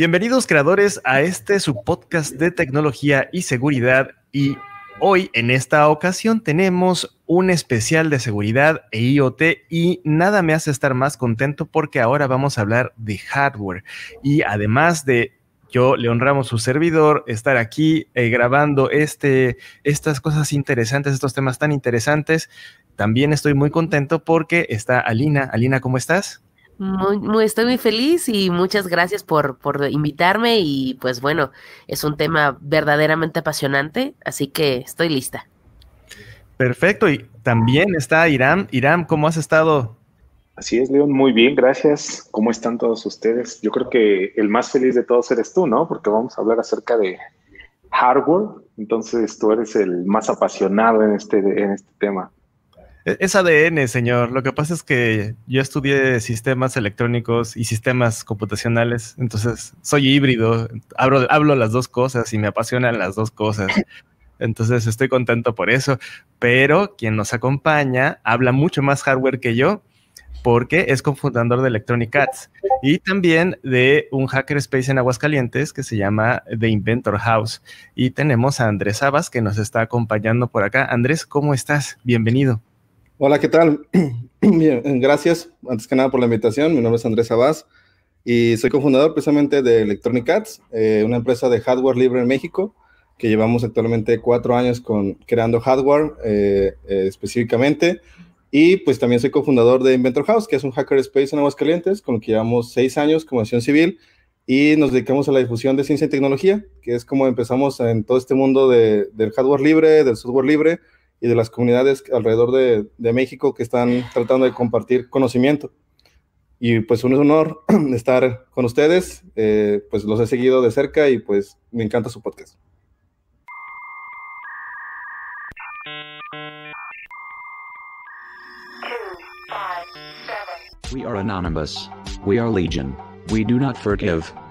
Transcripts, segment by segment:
Bienvenidos creadores a este su podcast de tecnología y seguridad y hoy en esta ocasión tenemos un especial de seguridad e IoT y nada me hace estar más contento porque ahora vamos a hablar de hardware y además de yo le honramos su servidor estar aquí eh, grabando este, estas cosas interesantes, estos temas tan interesantes. También estoy muy contento porque está Alina. Alina, ¿cómo estás? Muy, estoy muy feliz y muchas gracias por, por invitarme y pues bueno, es un tema verdaderamente apasionante, así que estoy lista. Perfecto, y también está Irán. Irán, ¿cómo has estado? Así es, León, muy bien, gracias. ¿Cómo están todos ustedes? Yo creo que el más feliz de todos eres tú, ¿no? Porque vamos a hablar acerca de hardware, entonces tú eres el más apasionado en este, en este tema. E, es ADN, señor. Lo que pasa es que yo estudié sistemas electrónicos y sistemas computacionales, entonces soy híbrido, hablo, las dos cosas y me apasionan las dos cosas. Entonces estoy contento por eso, pero quien nos acompaña habla mucho más hardware que yo porque es cofundador de Electronic Arts y también de un hackerspace en Aguascalientes que se llama The Inventor House. Y tenemos a Andrés Sabas que nos está acompañando por acá. Andrés, ¿cómo estás? Bienvenido. Hola, ¿qué tal? Bien, gracias antes que nada por la invitación. Mi nombre es Andrés Abbas y soy cofundador precisamente de Electronic Ads, eh, una empresa de hardware libre en México que llevamos actualmente cuatro años con, creando hardware eh, eh, específicamente. Y pues también soy cofundador de Inventor House, que es un hacker space en Aguascalientes, con lo que llevamos seis años como acción civil y nos dedicamos a la difusión de ciencia y tecnología, que es como empezamos en todo este mundo de, del hardware libre, del software libre y de las comunidades alrededor de, México que están tratando de compartir conocimiento. Y pues un honor estar con ustedes, eh, pues los he seguido de cerca y pues me encanta su podcast. We are anonymous. We are legion. We do not forgive.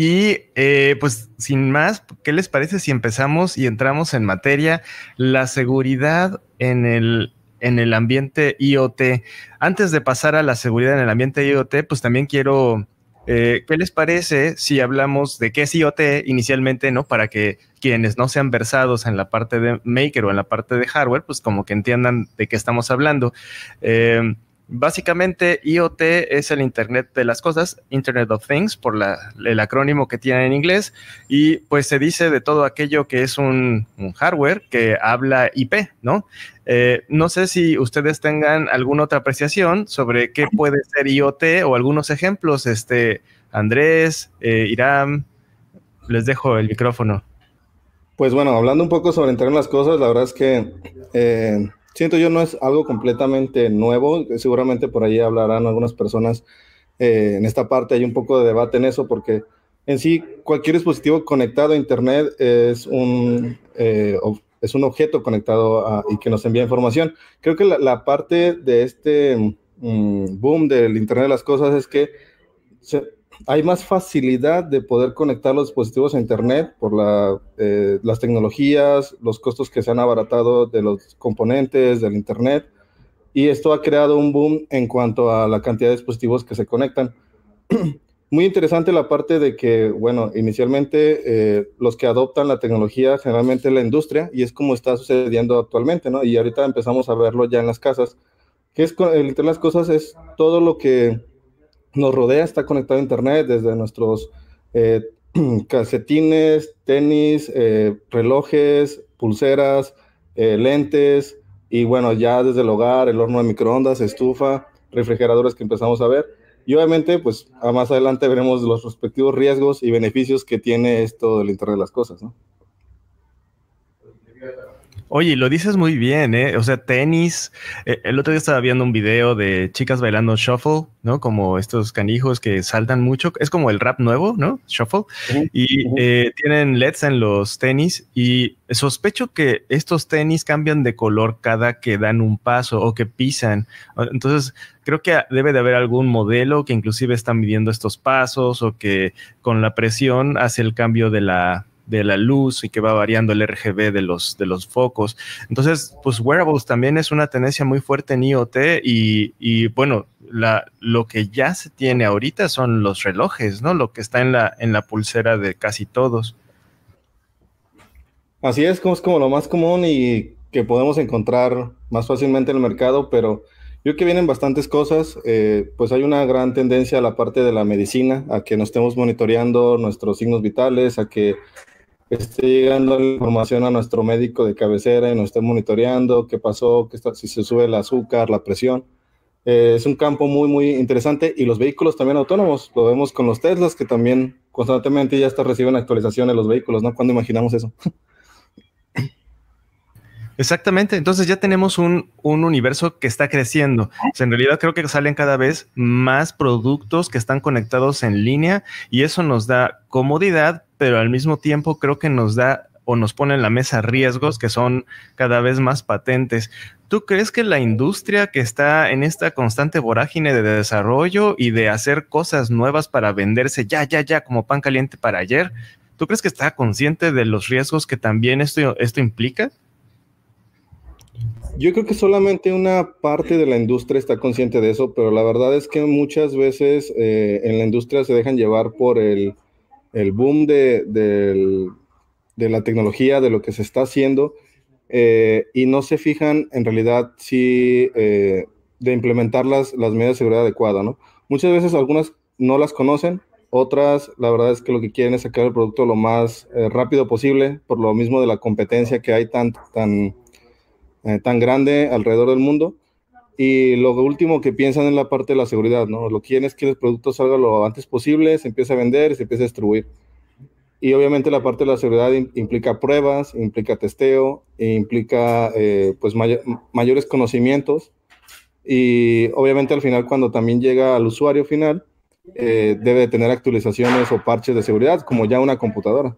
y eh, pues sin más, ¿qué les parece si empezamos y entramos en materia? La seguridad en el, en el ambiente IoT. Antes de pasar a la seguridad en el ambiente IoT, pues también quiero, eh, ¿qué les parece si hablamos de qué es IoT inicialmente, ¿no? Para que quienes no sean versados en la parte de maker o en la parte de hardware, pues como que entiendan de qué estamos hablando. Eh, Básicamente, IoT es el Internet de las Cosas, Internet of Things, por la, el acrónimo que tiene en inglés, y pues se dice de todo aquello que es un, hardware que habla IP, ¿no? Eh, no sé si ustedes tengan alguna otra apreciación sobre qué puede ser IoT o algunos ejemplos, este, Andrés, eh, Iram, les dejo el micrófono. Pues bueno, hablando un poco sobre Internet de las Cosas, la verdad es que... Eh, siento yo no es algo completamente nuevo, seguramente por ahí hablarán algunas personas eh, en esta parte, hay un poco de debate en eso porque en sí cualquier dispositivo conectado a Internet es un, eh, es un objeto conectado y que nos envía información. Creo que la, parte de este mm, boom del Internet de las Cosas es que se, hay más facilidad de poder conectar los dispositivos a Internet por eh, las tecnologías, los costos que se han abaratado de los componentes, del Internet, y esto ha creado un boom en cuanto a la cantidad de dispositivos que se conectan. Muy interesante la parte de que, bueno, inicialmente eh, los que adoptan la tecnología generalmente la industria y es como está sucediendo actualmente, ¿no? Y ahorita empezamos a verlo ya en las casas, que es el las Cosas, es todo lo que nos rodea, está conectado a Internet desde nuestros eh, calcetines, tenis, eh, relojes, pulseras, eh, lentes y bueno, ya desde el hogar, el horno de microondas, estufa, refrigeradores que empezamos a ver. Y obviamente, pues más adelante veremos los respectivos riesgos y beneficios que tiene esto del Internet de las Cosas, ¿no? Oye, lo dices muy bien, ¿eh? O sea, tenis. Eh, el otro día estaba viendo un video de chicas bailando shuffle, ¿no? Como estos canijos que saltan mucho. Es como el rap nuevo, ¿no? Shuffle. y eh, tienen LEDs en los tenis. Y sospecho que estos tenis cambian de color cada que dan un paso o que pisan. Entonces, creo que debe de haber algún modelo que inclusive está midiendo estos pasos o que con la presión hace el cambio de la, de la luz y que va variando el RGB de los, de los focos. Entonces, pues wearables también es una tendencia muy fuerte en IoT y, bueno, la, lo que ya se tiene ahorita son los relojes, ¿no? Lo que está en la, en la pulsera de casi todos. Así es, como es como lo más común y que podemos encontrar más fácilmente en el mercado, pero yo que vienen bastantes cosas, eh, pues hay una gran tendencia a la parte de la medicina, a que nos estemos monitoreando nuestros signos vitales, a que esté llegando la información a nuestro médico de cabecera y nos esté monitoreando qué pasó, qué está, si se sube el azúcar, la presión. Eh, es un campo muy, muy interesante y los vehículos también autónomos, lo vemos con los Teslas que también constantemente ya hasta reciben actualizaciones los vehículos, ¿no? ¿Cuándo imaginamos eso? Exactamente, entonces ya tenemos un, un universo que está creciendo. en realidad creo que salen cada vez más productos que están conectados en línea y eso nos da comodidad, pero al mismo tiempo creo que nos da o nos pone en la mesa riesgos que son cada vez más patentes. ¿Tú crees que la industria que está en esta constante vorágine de desarrollo y de hacer cosas nuevas para venderse ya, ya, ya como pan caliente para ayer, ¿tú crees que está consciente de los riesgos que también esto implica? Yo creo que solamente una parte de la industria está consciente de eso, pero la verdad es que muchas veces eh, en la industria se dejan llevar por el, boom de, la tecnología, de lo que se está haciendo, eh, y no se fijan en realidad si eh, de implementar las, las medidas de seguridad adecuadas, Muchas veces algunas no las conocen, otras la verdad es que lo que quieren es sacar el producto lo más rápido posible, por lo mismo de la competencia que hay tan... tan eh, tan grande alrededor del mundo. Y lo último que piensan en la parte de la seguridad, ¿no? Lo que quieren es que el producto salga lo antes posible, se empiece a vender se empiece a distribuir. Y obviamente la parte de la seguridad implica pruebas, implica testeo, e implica eh, pues mayores conocimientos. Y obviamente al final cuando también llega al usuario final, eh, debe tener actualizaciones o parches de seguridad, como ya una computadora.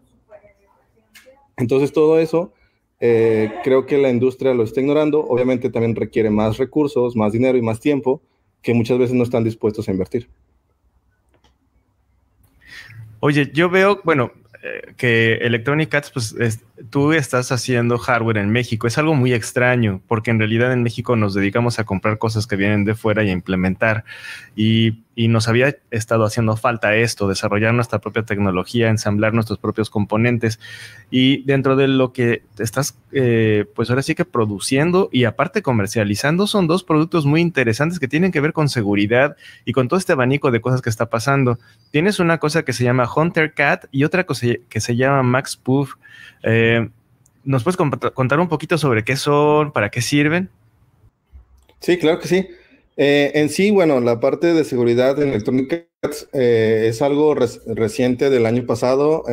Entonces todo eso eh, creo que la industria lo está ignorando. Obviamente también requiere más recursos, más dinero y más tiempo que muchas veces no están dispuestos a invertir. Oye, yo veo, bueno, eh, que Electronic Arts pues, es, tú estás haciendo hardware en México. Es algo muy extraño, porque en realidad en México nos dedicamos a comprar cosas que vienen de fuera y a implementar. Y, nos había estado haciendo falta esto, desarrollar nuestra propia tecnología, ensamblar nuestros propios componentes. Y dentro de lo que estás, eh, pues ahora sí que produciendo y aparte comercializando, son dos productos muy interesantes que tienen que ver con seguridad y con todo este abanico de cosas que está pasando. Tienes una cosa que se llama Hunter Cat y otra cosa que se llama Max Puff. Eh, ¿Nos puedes contar un poquito sobre qué son, para qué sirven? Sí, claro que sí. Eh, en sí, bueno, la parte de seguridad en Electronic Arts eh, es algo reciente del año pasado.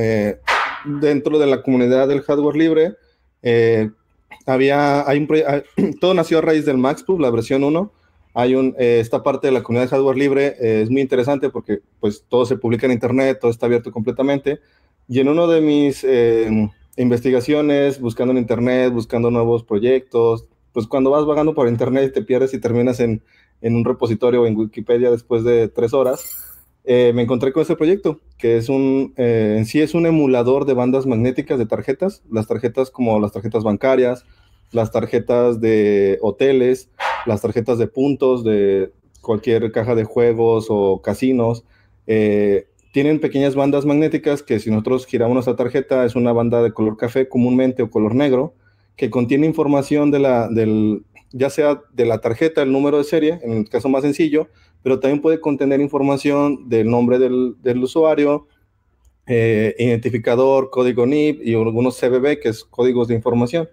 dentro de la comunidad del hardware libre, había, hay un ah, todo nació a raíz del MaxPub, la versión 1. Hay un, esta parte de la comunidad de hardware libre es muy interesante porque pues todo se publica en internet, todo está abierto completamente. Y en uno de mis, investigaciones, buscando en internet, buscando nuevos proyectos. Pues cuando vas vagando por internet te pierdes y terminas en, un repositorio o en Wikipedia después de tres horas, eh, me encontré con este proyecto, que es un, eh, sí es un emulador de bandas magnéticas de tarjetas, las tarjetas como las tarjetas bancarias, las tarjetas de hoteles, las tarjetas de puntos de cualquier caja de juegos o casinos. Eh, tienen pequeñas bandas magnéticas que si nosotros giramos nuestra tarjeta es una banda de color café comúnmente o color negro que contiene información de la, ya sea de la tarjeta, el número de serie, en el caso más sencillo, pero también puede contener información del nombre del, usuario, eh, identificador, código NIP y algunos CBB, que es códigos de información.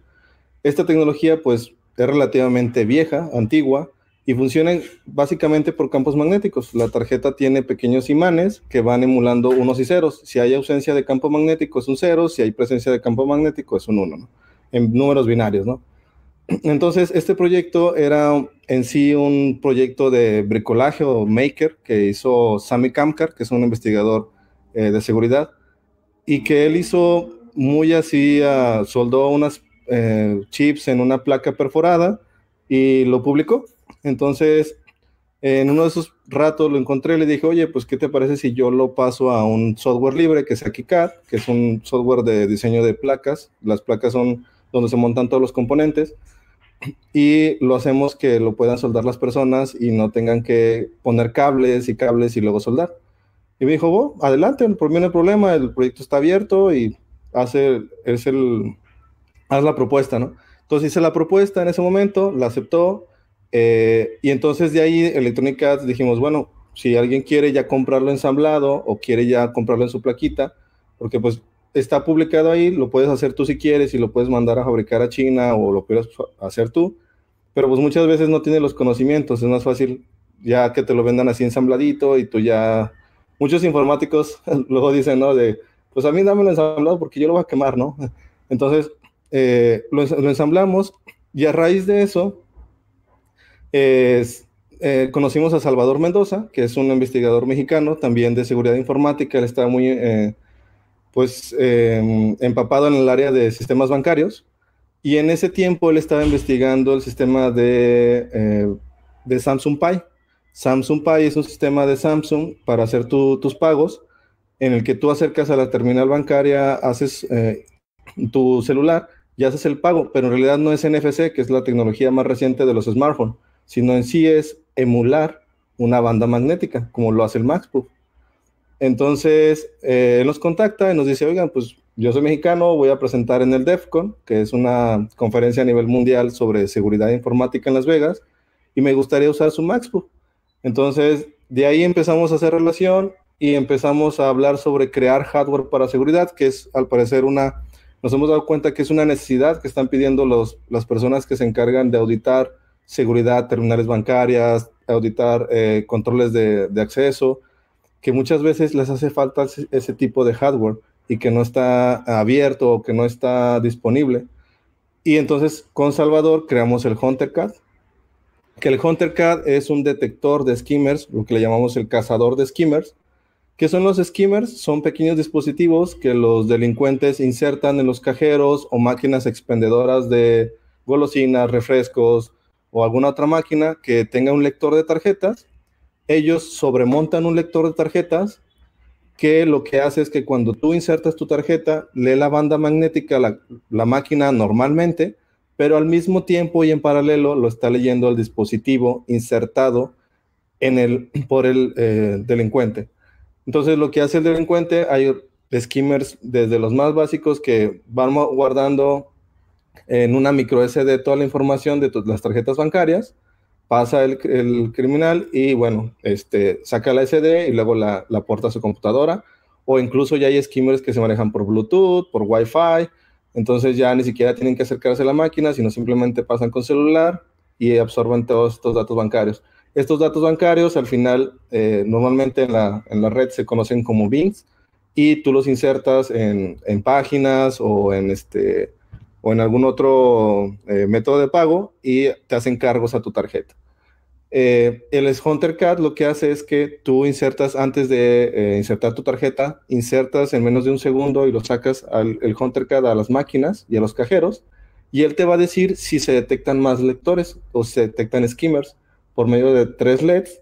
Esta tecnología pues es relativamente vieja, antigua, y funcionan básicamente por campos magnéticos. La tarjeta tiene pequeños imanes que van emulando unos y ceros. Si hay ausencia de campo magnético es un cero, si hay presencia de campo magnético es un uno, en números binarios. ¿no? Entonces, este proyecto era en sí un proyecto de bricolaje o maker que hizo Sami Kamkar, que es un investigador eh, de seguridad, y que él hizo muy así, ah, soldó unas eh, chips en una placa perforada y lo publicó entonces, en uno de esos ratos lo encontré y le dije, oye, pues, ¿qué te parece si yo lo paso a un software libre que es AkiCAD, que es un software de diseño de placas? Las placas son donde se montan todos los componentes y lo hacemos que lo puedan soldar las personas y no tengan que poner cables y cables y luego soldar. Y me dijo, oh, adelante, por mí no hay problema, el proyecto está abierto y hace, es el, haz la propuesta, ¿no? Entonces hice la propuesta en ese momento, la aceptó, eh, y entonces de ahí Electronic Arts dijimos, bueno, si alguien quiere ya comprarlo ensamblado o quiere ya comprarlo en su plaquita, porque pues está publicado ahí, lo puedes hacer tú si quieres y lo puedes mandar a fabricar a China o lo puedes hacer tú, pero pues muchas veces no tiene los conocimientos, es más fácil ya que te lo vendan así ensambladito y tú ya... Muchos informáticos luego dicen, ¿no? De, pues a mí dámelo ensamblado porque yo lo voy a quemar, ¿no? Entonces, eh, lo ensamblamos y a raíz de eso es, eh, conocimos a Salvador Mendoza, que es un investigador mexicano, también de seguridad informática, él está muy eh, pues, em, empapado en el área de sistemas bancarios, y en ese tiempo él estaba investigando el sistema de, eh, de Samsung Pay. Samsung Pay es un sistema de Samsung para hacer tus pagos, en el que tú acercas a la terminal bancaria, haces tu celular y haces el pago, pero en realidad no es NFC, que es la tecnología más reciente de los smartphones sino en sí es emular una banda magnética, como lo hace el Maxbook. Entonces, él eh, nos contacta y nos dice, oigan, pues yo soy mexicano, voy a presentar en el DEFCON, que es una conferencia a nivel mundial sobre seguridad informática en Las Vegas, y me gustaría usar su Maxpo Entonces, de ahí empezamos a hacer relación y empezamos a hablar sobre crear hardware para seguridad, que es al parecer una, nos hemos dado cuenta que es una necesidad que están pidiendo los, las personas que se encargan de auditar seguridad, terminales bancarias, auditar eh, controles de, de, acceso, que muchas veces les hace falta ese tipo de hardware y que no está abierto o que no está disponible. Y entonces con Salvador creamos el HunterCAD, que el HunterCAD es un detector de skimmers, lo que le llamamos el cazador de skimmers. ¿Qué son los skimmers? Son pequeños dispositivos que los delincuentes insertan en los cajeros o máquinas expendedoras de golosinas, refrescos, o alguna otra máquina que tenga un lector de tarjetas, ellos sobremontan un lector de tarjetas que lo que hace es que cuando tú insertas tu tarjeta, lee la banda magnética, la, máquina normalmente, pero al mismo tiempo y en paralelo lo está leyendo el dispositivo insertado en el, por el eh, delincuente. Entonces lo que hace el delincuente, hay skimmers desde los más básicos que van guardando en una micro SD toda la información de las tarjetas bancarias, pasa el, criminal y bueno, este, saca la SD y luego la, la porta a su computadora. O incluso ya hay skimmers que se manejan por Bluetooth, por Wi-Fi. Entonces ya ni siquiera tienen que acercarse a la máquina, sino simplemente pasan con celular y absorben todos estos datos bancarios. Estos datos bancarios al final eh, normalmente en la, red se conocen como bins y tú los insertas en, en páginas o en este, o en algún otro eh, método de pago y te hacen cargos a tu tarjeta. Eh, el Hunter lo que hace es que tú insertas antes de eh, insertar tu tarjeta, insertas en menos de un segundo y lo sacas al el Hunter a las máquinas y a los cajeros y él te va a decir si se detectan más lectores o se detectan skimmers por medio de tres LEDs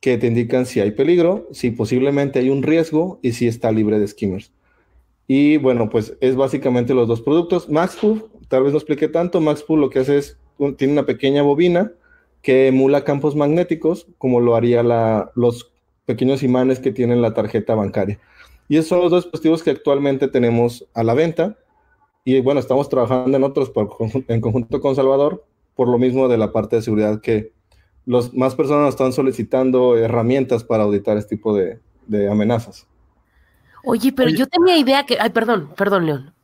que te indican si hay peligro, si posiblemente hay un riesgo y si está libre de skimmers. Y bueno, pues es básicamente los dos productos. Maxpool, tal vez no expliqué tanto, Maxpool lo que hace es, tiene una pequeña bobina que emula campos magnéticos, como lo haría la, los pequeños imanes que tienen la tarjeta bancaria. Y esos son los dos dispositivos que actualmente tenemos a la venta. Y bueno, estamos trabajando en otros en conjunto con Salvador, por lo mismo de la parte de seguridad que los, más personas están solicitando herramientas para auditar este tipo de amenazas. Oye, pero yo tenía idea que. Ay, perdón, perdón, León.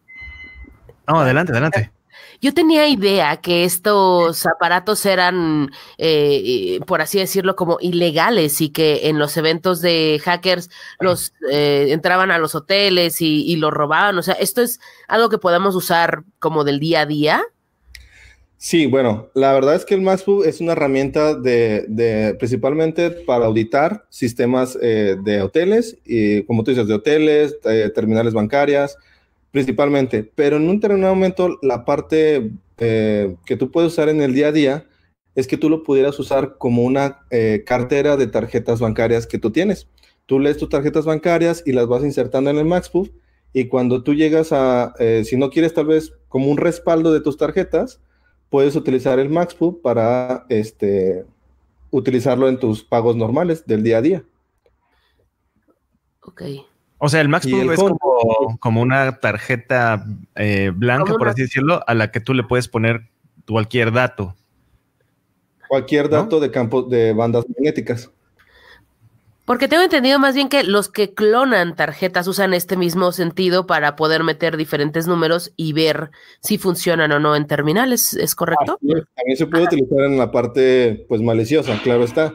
No, adelante, adelante. Yo tenía idea que estos aparatos eran, eh, por así decirlo, como ilegales y que en los eventos de hackers los eh, entraban a los hoteles y, y los robaban. O sea, esto es algo que podamos usar como del día a día. Sí, bueno, la verdad es que el Maxpuf es una herramienta de, principalmente para auditar sistemas eh, de hoteles, y, como tú dices, de hoteles, eh, terminales bancarias, principalmente, pero en un determinado momento la parte eh, que tú puedes usar en el día a día es que tú lo pudieras usar como una cartera de tarjetas bancarias que tú tienes. Tú lees tus tarjetas bancarias y las vas insertando en el Maxpuf y cuando tú llegas a, si no quieres tal vez como un respaldo de tus tarjetas, puedes utilizar el MaxPub para este, utilizarlo en tus pagos normales del día a día. Ok. O sea, el MaxPub es como, una tarjeta eh, blanca, por así decirlo, a la que tú le puedes poner cualquier dato. Cualquier dato de campos de bandas magnéticas. Porque tengo entendido más bien que los que clonan tarjetas usan este mismo sentido para poder meter diferentes números y ver si funcionan o no en terminales, ¿es correcto? también se puede utilizar en la parte pues maliciosa, claro está.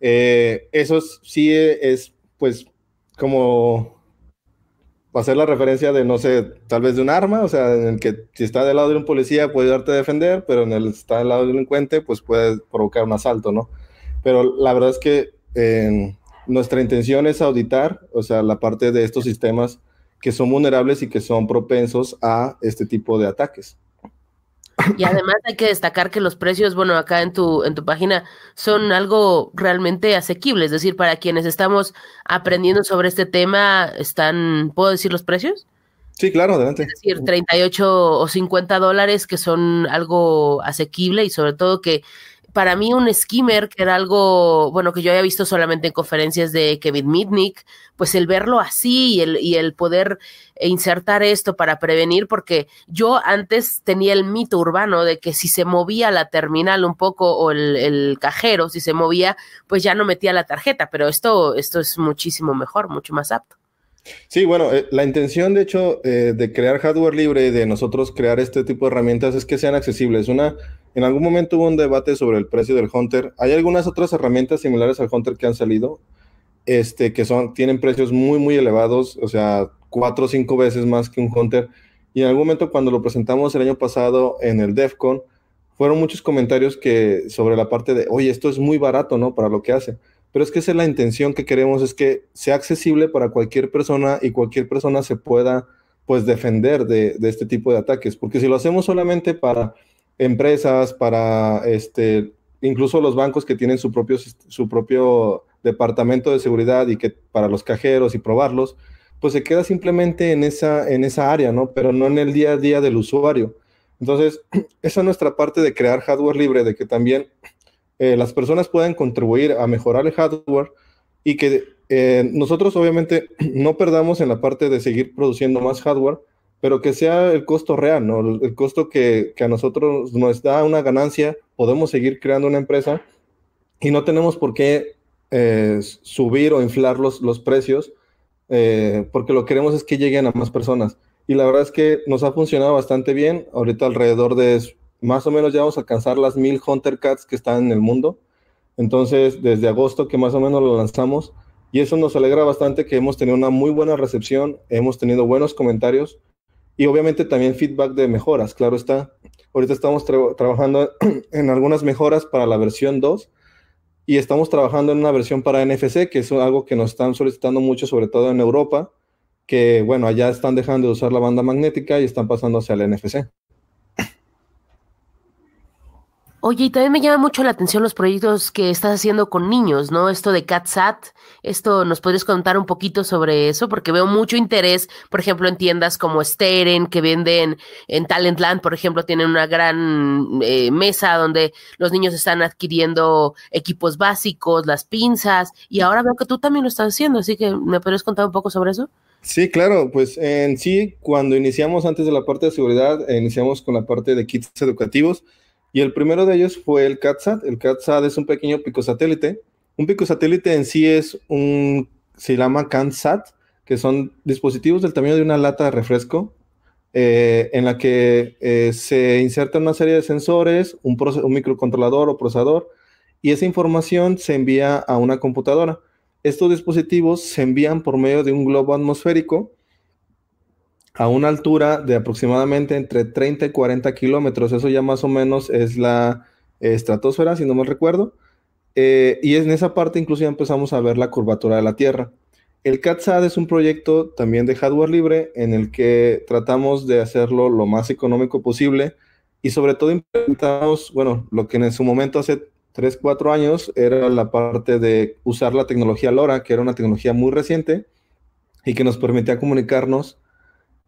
Eh, eso sí es pues como hacer la referencia de, no sé, tal vez de un arma, o sea, en el que si está del lado de un policía puede darte a defender, pero en el está del lado del delincuente, pues puede provocar un asalto, ¿no? Pero la verdad es que... Eh, nuestra intención es auditar, o sea, la parte de estos sistemas que son vulnerables y que son propensos a este tipo de ataques. Y además hay que destacar que los precios, bueno, acá en tu, en tu página son algo realmente asequible, es decir, para quienes estamos aprendiendo sobre este tema, están, ¿puedo decir los precios? Sí, claro, adelante. Es decir, 38 o 50 dólares que son algo asequible y sobre todo que para mí un skimmer, que era algo, bueno, que yo había visto solamente en conferencias de Kevin Mitnick, pues el verlo así y el, poder insertar esto para prevenir, porque yo antes tenía el mito urbano de que si se movía la terminal un poco o el, cajero, si se movía, pues ya no metía la tarjeta, pero esto, esto es muchísimo mejor, mucho más apto. Sí, bueno, eh, la intención de hecho eh, de crear hardware libre y de nosotros crear este tipo de herramientas es que sean accesibles. Una en algún momento hubo un debate sobre el precio del Hunter. Hay algunas otras herramientas similares al Hunter que han salido, este, que son, tienen precios muy, muy elevados, o sea, cuatro o cinco veces más que un Hunter. Y en algún momento cuando lo presentamos el año pasado en el DEFCON, fueron muchos comentarios que sobre la parte de, oye, esto es muy barato, ¿no? Para lo que hace. Pero es que esa es la intención que queremos, es que sea accesible para cualquier persona y cualquier persona se pueda, pues, defender de, de este tipo de ataques. Porque si lo hacemos solamente para empresas, para este, incluso los bancos que tienen su propio, su propio departamento de seguridad y que para los cajeros y probarlos, pues se queda simplemente en esa, en esa área, ¿no? Pero no en el día a día del usuario. Entonces, esa es nuestra parte de crear hardware libre, de que también eh, las personas puedan contribuir a mejorar el hardware y que eh, nosotros obviamente no perdamos en la parte de seguir produciendo más hardware, pero que sea el costo real, El costo que, a nosotros nos da una ganancia, podemos seguir creando una empresa y no tenemos por qué eh, subir o inflar los, los precios, eh, porque lo que queremos es que lleguen a más personas. Y la verdad es que nos ha funcionado bastante bien, ahorita alrededor de más o menos ya vamos a alcanzar las mil Hunter Cats que están en el mundo. Entonces, desde agosto que más o menos lo lanzamos, y eso nos alegra bastante que hemos tenido una muy buena recepción, hemos tenido buenos comentarios y obviamente también feedback de mejoras, claro está. Ahorita estamos trabajando en algunas mejoras para la versión 2 y estamos trabajando en una versión para NFC, que es algo que nos están solicitando mucho, sobre todo en Europa, que bueno, allá están dejando de usar la banda magnética y están pasando hacia la NFC. Oye, y también me llama mucho la atención los proyectos que estás haciendo con niños, ¿no? Esto de CatSat, esto nos podrías contar un poquito sobre eso, porque veo mucho interés, por ejemplo, en tiendas como Steren, que venden en Talentland, por ejemplo, tienen una gran eh, mesa donde los niños están adquiriendo equipos básicos, las pinzas, y ahora veo que tú también lo estás haciendo, así que me podrías contar un poco sobre eso. Sí, claro, pues en sí, cuando iniciamos antes de la parte de seguridad, iniciamos con la parte de kits educativos y el primero de ellos fue el CatSat. El CatSat es un pequeño picosatélite. Un picosatélite en sí es un, se llama CanSat, que son dispositivos del tamaño de una lata de refresco, eh, en la que eh, se inserta una serie de sensores, un microcontrolador o procesador, y esa información se envía a una computadora. Estos dispositivos se envían por medio de un globo atmosférico a una altura de aproximadamente entre 30 y 40 kilómetros. Eso ya más o menos es la estratosfera, si no me recuerdo. Eh, y en esa parte incluso empezamos a ver la curvatura de la Tierra. El CatSat es un proyecto también de hardware libre en el que tratamos de hacerlo lo más económico posible y sobre todo implementamos, bueno, lo que en su momento hace 3, 4 años era la parte de usar la tecnología LoRa, que era una tecnología muy reciente y que nos permitía comunicarnos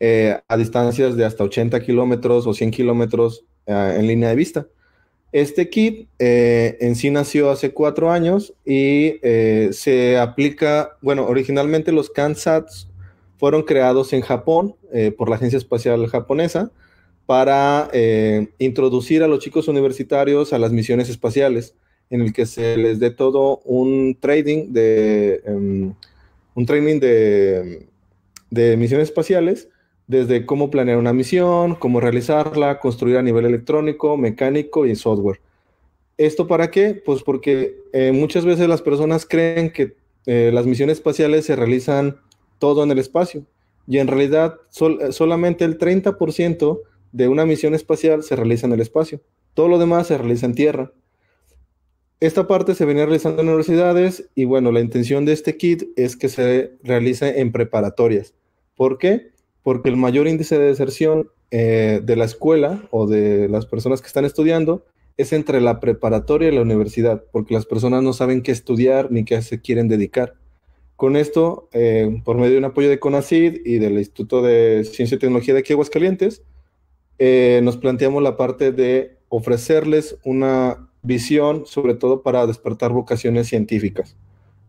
eh, a distancias de hasta 80 kilómetros o 100 kilómetros eh, en línea de vista. Este kit eh, en sí nació hace cuatro años y se aplica, bueno, originalmente los CanSats fueron creados en Japón por la Agencia Espacial Japonesa para introducir a los chicos universitarios a las misiones espaciales, en el que se les dé todo un trading de, em, un training de misiones espaciales desde cómo planear una misión, cómo realizarla, construir a nivel electrónico, mecánico y software. ¿Esto para qué? Pues porque eh, muchas veces las personas creen que eh, las misiones espaciales se realizan todo en el espacio y en realidad eh, solamente el 30% de una misión espacial se realiza en el espacio. Todo lo demás se realiza en tierra. Esta parte se venía realizando en universidades y bueno, la intención de este kit es que se realice en preparatorias. ¿Por qué? porque el mayor índice de deserción eh, de la escuela o de las personas que están estudiando es entre la preparatoria y la universidad, porque las personas no saben qué estudiar ni qué se quieren dedicar. Con esto, eh, por medio de un apoyo de CONACID y del Instituto de Ciencia y Tecnología de aquí Aguascalientes, eh, nos planteamos la parte de ofrecerles una visión, sobre todo para despertar vocaciones científicas,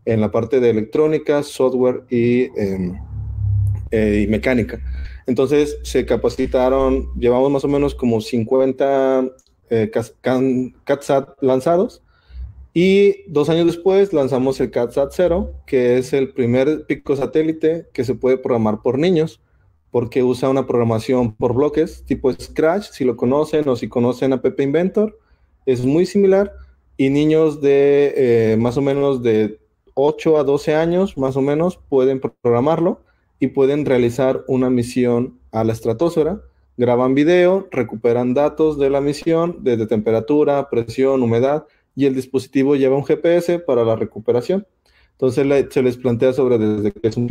en la parte de electrónica, software y em, eh, y mecánica. Entonces se capacitaron, llevamos más o menos como 50 eh, CatSat lanzados y dos años después lanzamos el CatSat 0, que es el primer pico satélite que se puede programar por niños porque usa una programación por bloques tipo Scratch, si lo conocen o si conocen a Pepe Inventor, es muy similar y niños de eh, más o menos de 8 a 12 años más o menos pueden programarlo y pueden realizar una misión a la estratosfera. Graban video, recuperan datos de la misión desde temperatura, presión, humedad y el dispositivo lleva un GPS para la recuperación. Entonces se les plantea sobre desde qué es un,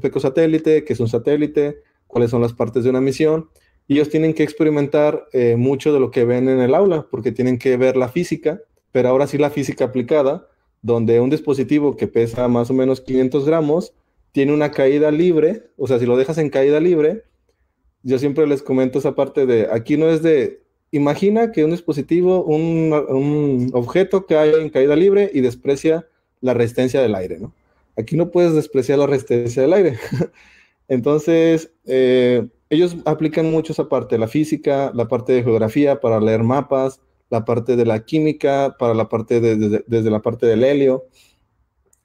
pequeño satélite que es un satélite, cuáles son las partes de una misión. ellos tienen que experimentar eh, mucho de lo que ven en el aula, porque tienen que ver la física, pero ahora sí la física aplicada, donde un dispositivo que pesa más o menos 500 gramos tiene una caída libre, o sea, si lo dejas en caída libre, yo siempre les comento esa parte de, aquí no es de, imagina que un dispositivo, un, un objeto hay en caída libre y desprecia la resistencia del aire, ¿no? Aquí no puedes despreciar la resistencia del aire. Entonces, eh, ellos aplican mucho esa parte, la física, la parte de geografía para leer mapas, la parte de la química, para la parte desde la parte del helio,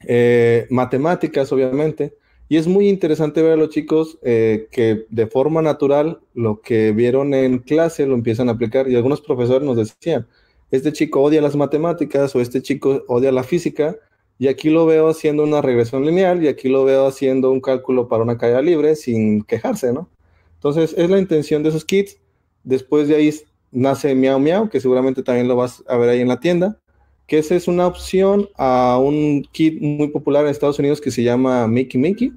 eh, matemáticas, obviamente. Y es muy interesante ver a los chicos eh, que de forma natural lo que vieron en clase lo empiezan a aplicar. Y algunos profesores nos decían, este chico odia las matemáticas o este chico odia la física. Y aquí lo veo haciendo una regresión lineal y aquí lo veo haciendo un cálculo para una caída libre sin quejarse, ¿no? Entonces es la intención de esos kits. Después de ahí nace Miau Miau, que seguramente también lo vas a ver ahí en la tienda que esa es una opción a un kit muy popular en Estados Unidos que se llama Mickey Mickey,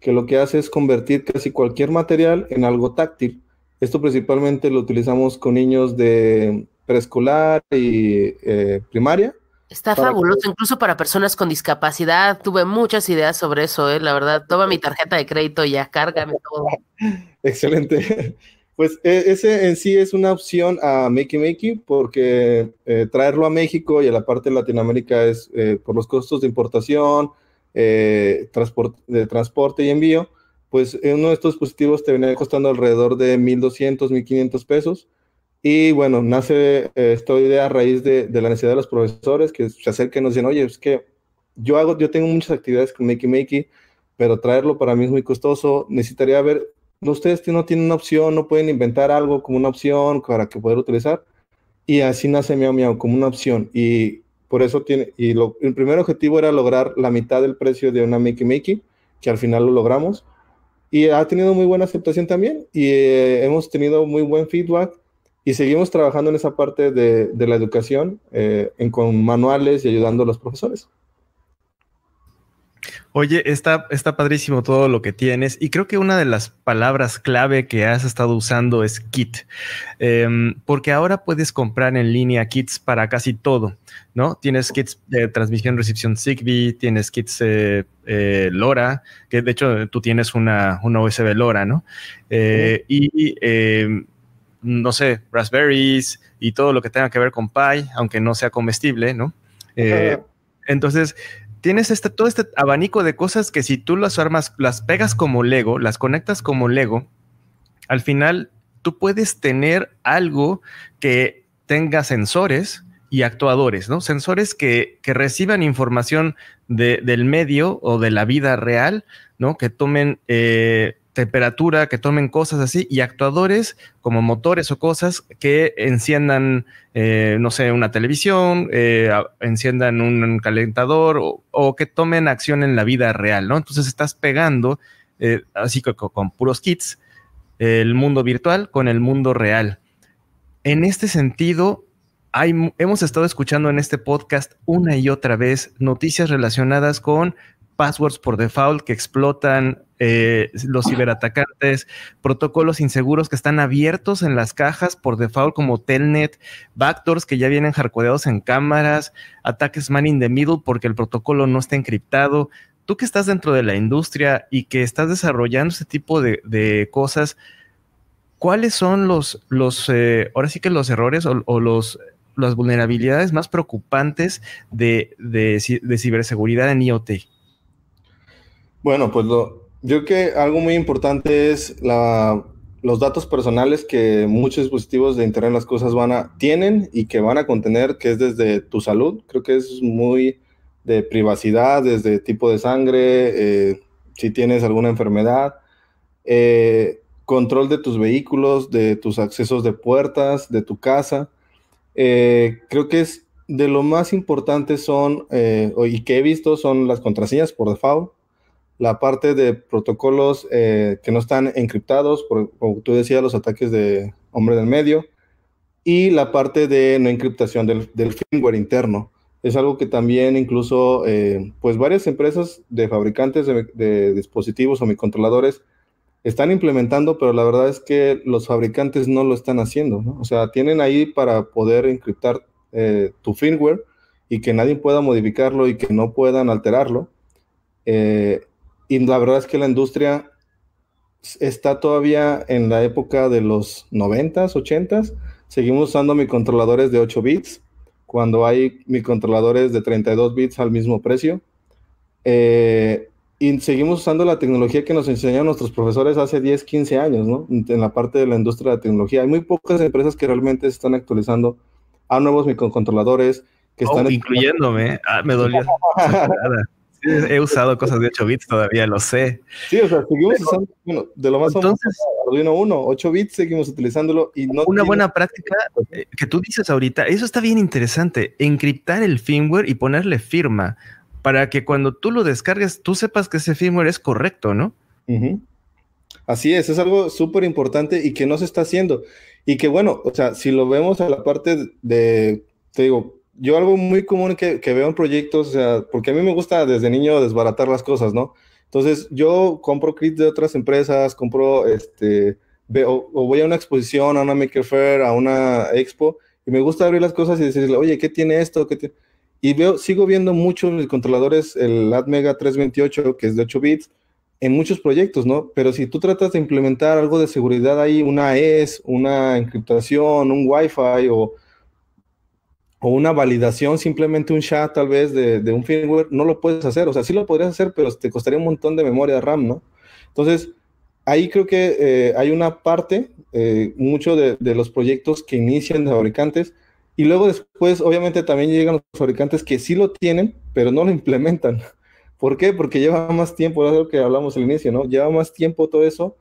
que lo que hace es convertir casi cualquier material en algo táctil. Esto principalmente lo utilizamos con niños de preescolar y eh, primaria. Está fabuloso, incluso para personas con discapacidad. Tuve muchas ideas sobre eso, eh, la verdad. Toma mi tarjeta de crédito y ya, cárgame todo. Excelente. Pues e, ese en sí es una opción a Makey Makey porque eh, traerlo a México y a la parte de Latinoamérica es eh, por los costos de importación, eh, de transporte y envío, pues uno de estos dispositivos te venía costando alrededor de 1.200, 1.500 pesos. Y bueno, nace esta idea a raíz de, la necesidad de los profesores que se acerquen y nos dicen, oye, es que yo hago, yo tengo muchas actividades con Makey Makey, pero traerlo para mí es muy costoso, necesitaría ver ustedes no tienen una opción, no pueden inventar algo como una opción para que poder utilizar. Y así nace Miau Miau como una opción. Y por eso tiene, y el primer objetivo era lograr la mitad del precio de una Mickey Mickey, que al final lo logramos. Y ha tenido muy buena aceptación también y eh, hemos tenido muy buen feedback y seguimos trabajando en esa parte de, la educación eh, con manuales y ayudando a los profesores. Oye, está, está padrísimo todo lo que tienes y creo que una de las palabras clave que has estado usando es kit, em, porque ahora puedes comprar en línea kits para casi todo, ¿no? Tienes kits de transmisión, recepción Zigbee, tienes kits eh, eh, LoRa, que de hecho eh, tú tienes una, una USB LoRa, ¿no? Y em, no sé, raspberries y todo lo que tenga que ver con Pi, aunque no sea comestible, ¿no? entonces, tienes este, todo este abanico de cosas que si tú las armas, las pegas como Lego, las conectas como Lego, al final tú puedes tener algo que tenga sensores y actuadores, ¿no? Sensores que, reciban información del medio o de la vida real, ¿no? Que tomen eh, temperatura, que tomen cosas así, y actuadores como motores o cosas que enciendan, eh, no sé, una televisión, eh, enciendan un calentador o, que tomen acción en la vida real, ¿no? Entonces estás pegando, eh, así con, puros kits, el mundo virtual con el mundo real. En este sentido, hay, hemos estado escuchando en este podcast una y otra vez noticias relacionadas con passwords por default que explotan eh, los ciberatacantes, protocolos inseguros que están abiertos en las cajas por default como Telnet, backdoors que ya vienen hardcodeados en cámaras, ataques man in the middle porque el protocolo no está encriptado. Tú que estás dentro de la industria y que estás desarrollando ese tipo de, cosas, ¿cuáles son los, los eh, ahora sí que los errores o, los, las vulnerabilidades más preocupantes de ciberseguridad en IoT? Bueno, pues lo, yo creo que algo muy importante es la, los datos personales que muchos dispositivos de Internet las cosas van a, tienen y que van a contener, que es desde tu salud. Creo que es muy de privacidad, desde tipo de sangre, eh, si tienes alguna enfermedad, eh, control de tus vehículos, de tus accesos de puertas, de tu casa. Eh, creo que es de lo más importante son, y que he visto, son las contraseñas por default la parte de protocolos eh, que no están encriptados, por, como tú decías, los ataques de hombre del medio, y la parte de no encriptación del, firmware interno. Es algo que también incluso, eh, pues varias empresas de fabricantes de, dispositivos o microcontroladores están implementando, pero la verdad es que los fabricantes no lo están haciendo. O sea, tienen ahí para poder encriptar eh, tu firmware y que nadie pueda modificarlo y que no puedan alterarlo y la verdad es que la industria está todavía en la época de los 90s, 80s. Seguimos usando microcontroladores de 8 bits cuando hay microcontroladores de 32 bits al mismo precio. Eh, y seguimos usando la tecnología que nos enseñaron nuestros profesores hace 10, 15 años, ¿no? En la parte de la industria de la tecnología. Hay muy pocas empresas que realmente están actualizando a nuevos microcontroladores que oh, están... Incluyéndome, ah, me dolió. he usado cosas de 8 bits, todavía lo sé. Sí, o sea, seguimos usando, bueno, de lo más entonces, famoso, Arduino 1, 8 bits, seguimos utilizándolo y no... Una buena práctica eh, que tú dices ahorita, eso está bien interesante, encriptar el firmware y ponerle firma para que cuando tú lo descargues, tú sepas que ese firmware es correcto, ¿no? Así es, es algo súper importante y que no se está haciendo. Y que bueno, o sea, si lo vemos a la parte de, te digo, yo algo muy común que, veo en proyectos, o sea, porque a mí me gusta desde niño desbaratar las cosas, ¿no? Entonces yo compro kits de otras empresas, compro, este, veo, o voy a una exposición, a una Maker Fair, a una expo, y me gusta abrir las cosas y decirle, oye, ¿qué tiene esto? Y veo, sigo viendo mucho en los controladores, el ATmega 328, que es de 8 bits, en muchos proyectos, ¿no? Pero si tú tratas de implementar algo de seguridad ahí, una ES, una encriptación, un Wi-Fi o o una validación, simplemente un chat, tal vez de, un firmware, no lo puedes hacer. O sea, sí lo podrías hacer, pero te costaría un montón de memoria RAM, ¿no? Entonces, ahí creo que eh, hay una parte, eh, mucho de, los proyectos que inician de fabricantes, y luego después, obviamente, también llegan los fabricantes que sí lo tienen, pero no lo implementan. ¿Por qué? Porque lleva más tiempo, es lo que hablamos al inicio, ¿no? Lleva más tiempo todo eso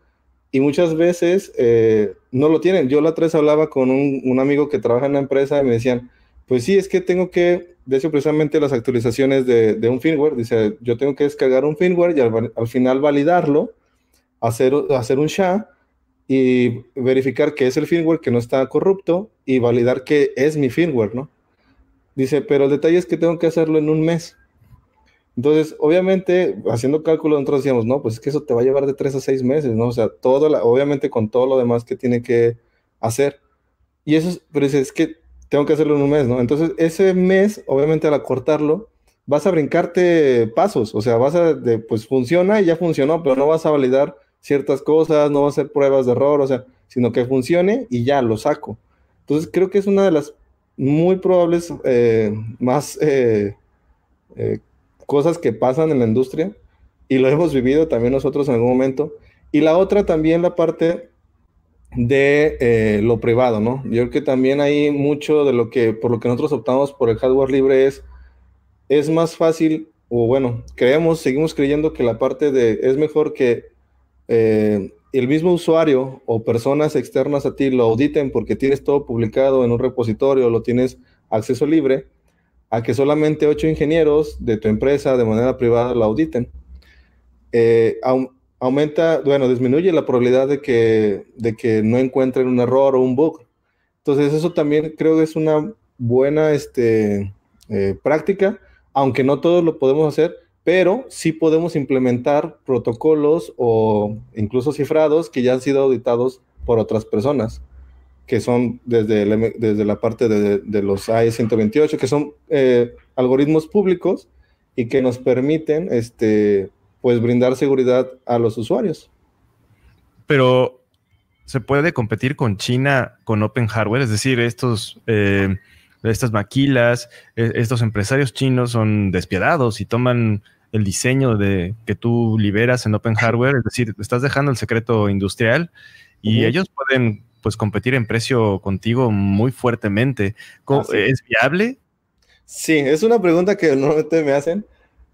y muchas veces eh, no lo tienen. Yo la otra vez hablaba con un, un, amigo que trabaja en la empresa y me decían, pues sí, es que tengo que, de hecho, precisamente las actualizaciones de, un firmware, dice, yo tengo que descargar un firmware y al, final validarlo, hacer, hacer un SHA y verificar que es el firmware que no está corrupto y validar que es mi firmware, ¿no? Dice, pero el detalle es que tengo que hacerlo en un mes. Entonces, obviamente, haciendo cálculo, nosotros decíamos, no, pues es que eso te va a llevar de tres a seis meses, ¿no? O sea, todo obviamente con todo lo demás que tiene que hacer. Y eso, pero es que tengo que hacerlo en un mes, ¿no? Entonces, ese mes, obviamente al acortarlo, vas a brincarte pasos, o sea, vas a, de, pues funciona y ya funcionó, pero no vas a validar ciertas cosas, no vas a hacer pruebas de error, o sea, sino que funcione y ya lo saco. Entonces, creo que es una de las muy probables eh, más eh, eh, cosas que pasan en la industria y lo hemos vivido también nosotros en algún momento. Y la otra también la parte de eh, lo privado, ¿no? Yo creo que también hay mucho de lo que, por lo que nosotros optamos por el hardware libre es, es más fácil, o bueno, creemos, seguimos creyendo que la parte de, es mejor que eh, el mismo usuario o personas externas a ti lo auditen porque tienes todo publicado en un repositorio, lo tienes acceso libre, a que solamente ocho ingenieros de tu empresa de manera privada lo auditen. Eh, aumenta, bueno, disminuye la probabilidad de que, de que no encuentren un error o un bug. Entonces eso también creo que es una buena este, eh, práctica, aunque no todos lo podemos hacer, pero sí podemos implementar protocolos o incluso cifrados que ya han sido auditados por otras personas, que son desde, desde la parte de, de los AE128, que son eh, algoritmos públicos y que nos permiten este, pues brindar seguridad a los usuarios. Pero se puede competir con China con open hardware, es decir, estos eh, estas maquilas, e, estos empresarios chinos son despiadados y toman el diseño de que tú liberas en open hardware, es decir, estás dejando el secreto industrial y ellos pueden pues competir en precio contigo muy fuertemente. ¿Es viable? Sí, es una pregunta que normalmente me hacen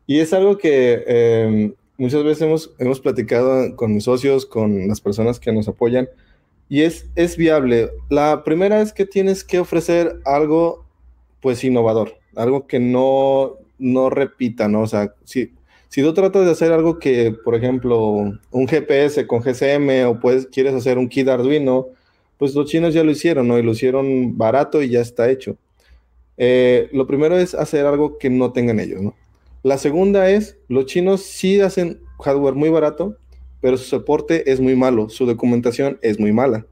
y es algo que em, muchas veces hemos, hemos platicado con mis socios, con las personas que nos apoyan, y es, es viable. La primera es que tienes que ofrecer algo, pues, innovador, algo que no, no repita, ¿no? O sea, si, si tú tratas de hacer algo que, por ejemplo, un GPS con GCM o pues quieres hacer un kit Arduino, pues los chinos ya lo hicieron, ¿no? Y lo hicieron barato y ya está hecho. Eh, lo primero es hacer algo que no tengan ellos, ¿no? La segunda es, los chinos sí hacen hardware muy barato, pero su soporte es muy malo, su documentación es muy mala.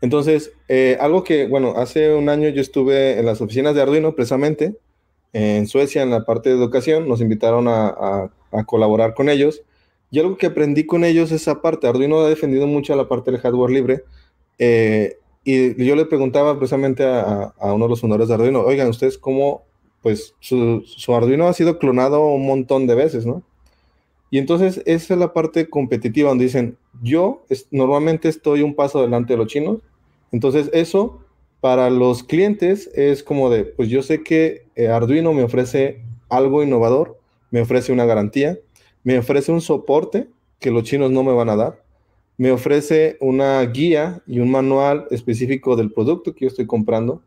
Entonces, eh, algo que, bueno, hace un año yo estuve en las oficinas de Arduino, precisamente, en Suecia, en la parte de educación, nos invitaron a, colaborar con ellos. Y algo que aprendí con ellos es esa parte. Arduino ha defendido mucho la parte del hardware libre. Eh, y yo le preguntaba precisamente a, a, uno de los fundadores de Arduino, oigan, ¿ustedes cómo pues su, Arduino ha sido clonado un montón de veces, ¿no? Y entonces esa es la parte competitiva donde dicen, yo normalmente estoy un paso adelante de los chinos, entonces eso para los clientes es como de, pues yo sé que eh, Arduino me ofrece algo innovador, me ofrece una garantía, me ofrece un soporte que los chinos no me van a dar, me ofrece una guía y un manual específico del producto que yo estoy comprando,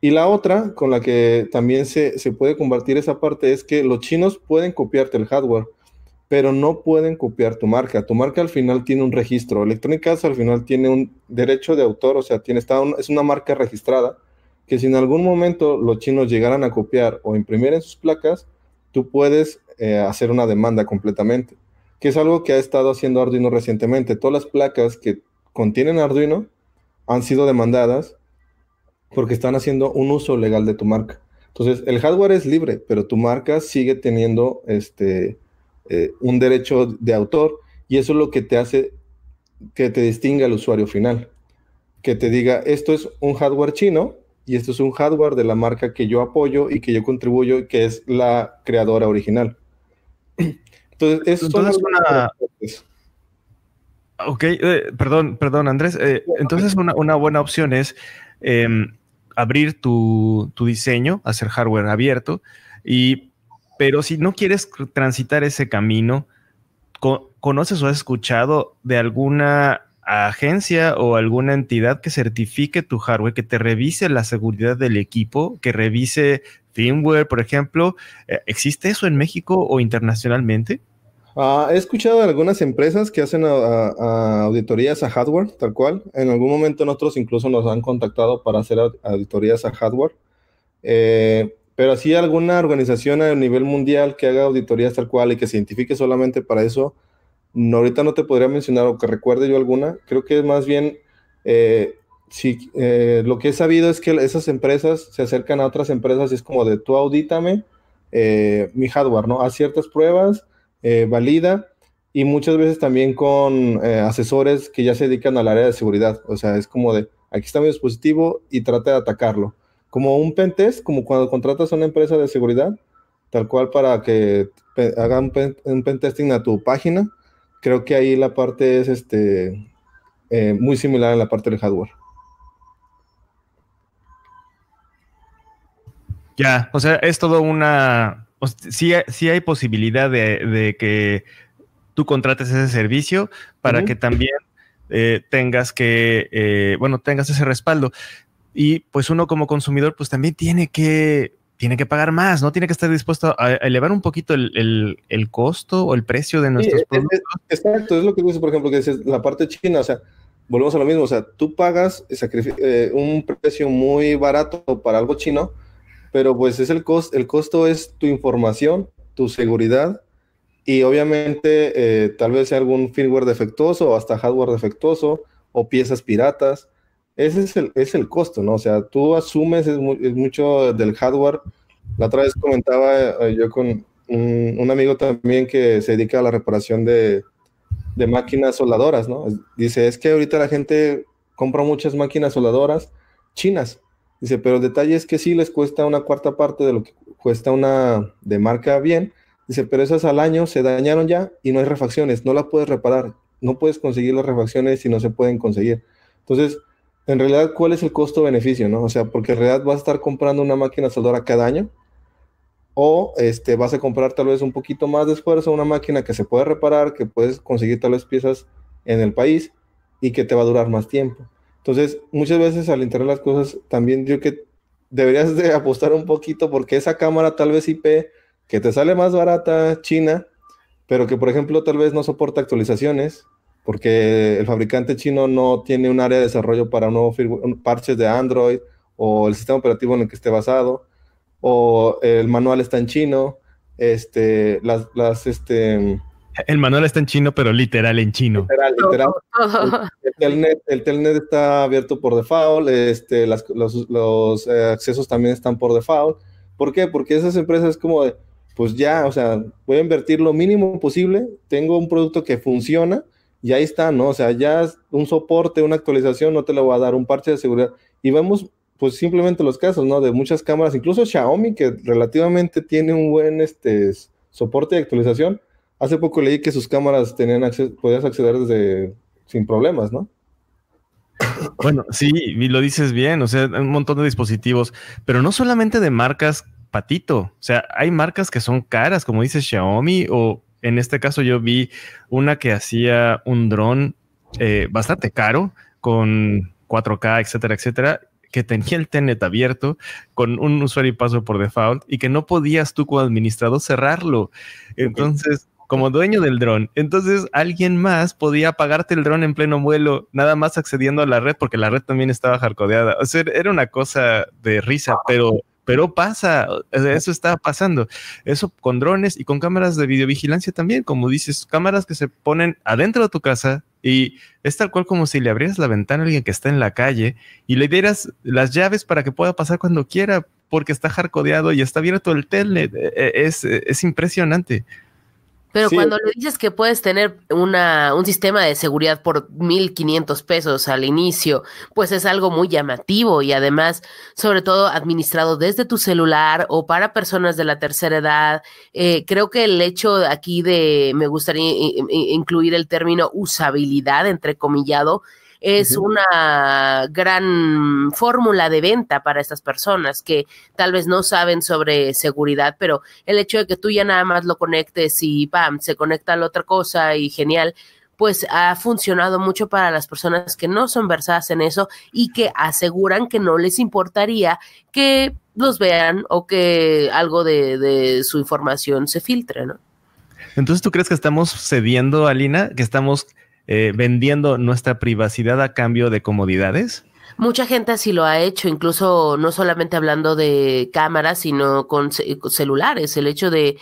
y la otra con la que también se, puede combatir esa parte es que los chinos pueden copiarte el hardware, pero no pueden copiar tu marca. Tu marca al final tiene un registro. Electronic al final tiene un derecho de autor, o sea, tiene, está es una marca registrada que si en algún momento los chinos llegaran a copiar o imprimir en sus placas, tú puedes eh, hacer una demanda completamente, que es algo que ha estado haciendo Arduino recientemente. Todas las placas que contienen Arduino han sido demandadas porque están haciendo un uso legal de tu marca. Entonces, el hardware es libre, pero tu marca sigue teniendo este, eh, un derecho de autor y eso es lo que te hace que te distinga el usuario final. Que te diga, esto es un hardware chino y esto es un hardware de la marca que yo apoyo y que yo contribuyo y que es la creadora original. Entonces, eso es una... Ok, eh, perdón, perdón Andrés. Eh, entonces una, buena opción es em, abrir tu, diseño, hacer hardware abierto, y, pero si no quieres transitar ese camino, ¿conoces o has escuchado de alguna agencia o alguna entidad que certifique tu hardware, que te revise la seguridad del equipo, que revise firmware, por ejemplo? Eh, ¿Existe eso en México o internacionalmente? Ah, he escuchado de algunas empresas que hacen auditorías a hardware, tal cual. En algún momento nosotros incluso nos han contactado para hacer auditorías a hardware. Eh, pero si alguna organización a nivel mundial que haga auditorías tal cual y que se identifique solamente para eso, ahorita no te podría mencionar o que recuerde yo alguna. Creo que es más bien, eh, si, eh, lo que he sabido es que esas empresas se acercan a otras empresas y es como de tú audítame mi hardware, ¿no? Haz ciertas pruebas eh, valida y muchas veces también con eh, asesores que ya se dedican al área de seguridad. O sea, es como de, aquí está mi dispositivo y trata de atacarlo. Como un pentest, como cuando contratas a una empresa de seguridad, tal cual para que hagan un pentesting a tu página. Creo que ahí la parte es este, eh, muy similar a la parte del hardware. Ya, o sea, es todo una o si sí, hay posibilidad de, que tú contrates ese servicio para que también eh, tengas que, eh, bueno, tengas ese respaldo. Y pues uno como consumidor, pues también tiene que, tiene que pagar más, ¿no? Tiene que estar dispuesto a elevar un poquito el, el, costo o el precio de nuestros productos. exacto, es lo que dices, por ejemplo, que dices la parte china, o sea, volvemos a lo mismo, o sea, tú pagas eh, un precio muy barato para algo chino, pero pues es el costo, el costo es tu información, tu seguridad y obviamente eh, tal vez sea algún firmware defectuoso o hasta hardware defectuoso o piezas piratas. Ese es el, es el costo, ¿no? O sea, tú asumes es, mucho del hardware. La otra vez comentaba eh, yo con un, un, amigo también que se dedica a la reparación de, de máquinas soldadoras, ¿no? Dice, es que ahorita la gente compra muchas máquinas soldadoras chinas Dice, pero el detalle es que sí les cuesta una cuarta parte de lo que cuesta una de marca bien. Dice, pero esas al año se dañaron ya y no hay refacciones, no la puedes reparar, no puedes conseguir las refacciones si no se pueden conseguir. Entonces, en realidad, ¿cuál es el costo-beneficio? ¿no? O sea, porque en realidad vas a estar comprando una máquina soldadora cada año o este, vas a comprar tal vez un poquito más de esfuerzo, una máquina que se puede reparar, que puedes conseguir tal vez piezas en el país y que te va a durar más tiempo. Entonces, muchas veces al entrar las cosas, también yo que deberías de apostar un poquito porque esa cámara tal vez IP, que te sale más barata, china, pero que por ejemplo tal vez no soporta actualizaciones, porque el fabricante chino no tiene un área de desarrollo para nuevos parches de Android o el sistema operativo en el que esté basado, o el manual está en chino, este, las, las, este, el manual está en chino, pero literal en chino. Literal, literal. El, telnet, está abierto por default, este, los, eh, accesos también están por default. ¿Por qué? Porque esas empresas como pues ya, o sea, voy a invertir lo mínimo posible, tengo un producto que funciona y ahí está, ¿no? O sea, ya un soporte, una actualización, no te lo voy a dar, un parche de seguridad. Y vemos, pues simplemente los casos, ¿no? De muchas cámaras, incluso Xiaomi, que relativamente tiene un buen este, soporte de actualización, Hace poco leí que sus cámaras tenían podías acceder desde sin problemas, ¿no? Bueno, sí, y lo dices bien, o sea, un montón de dispositivos, pero no solamente de marcas patito, o sea, hay marcas que son caras, como dice Xiaomi, o en este caso yo vi una que hacía un dron eh, bastante caro, con 4K, etcétera, etcétera, que tenía el TENET abierto con un usuario y paso por default y que no podías tú como administrador cerrarlo. Entonces, como dueño del dron. Entonces alguien más podía pagarte el dron en pleno vuelo, nada más accediendo a la red, porque la red también estaba jarcodeada. O sea, era una cosa de risa, pero, pero pasa, eso está pasando. Eso con drones y con cámaras de videovigilancia también, como dices, cámaras que se ponen adentro de tu casa y es tal cual como si le abrieras la ventana a alguien que está en la calle y le dieras las llaves para que pueda pasar cuando quiera, porque está jarcodeado y está abierto el telnet. E, e, es, es impresionante. Pero cuando le dices que puedes tener una, un sistema de seguridad por 1.500 pesos al inicio, pues es algo muy llamativo y además, sobre todo, administrado desde tu celular o para personas de la tercera edad. Eh, creo que el hecho aquí de, me gustaría incluir el término usabilidad, entre comillado, es una gran fórmula de venta para estas personas que tal vez no saben sobre seguridad, pero el hecho de que tú ya nada más lo conectes y pam, se conecta a la otra cosa y genial, pues ha funcionado mucho para las personas que no son versadas en eso y que aseguran que no les importaría que los vean o que algo de, de su información se filtre, ¿no? Entonces, ¿tú crees que estamos cediendo, Alina? Que estamos eh, vendiendo nuestra privacidad a cambio de comodidades? Mucha gente así lo ha hecho, incluso no solamente hablando de cámaras, sino con, celulares. El hecho de,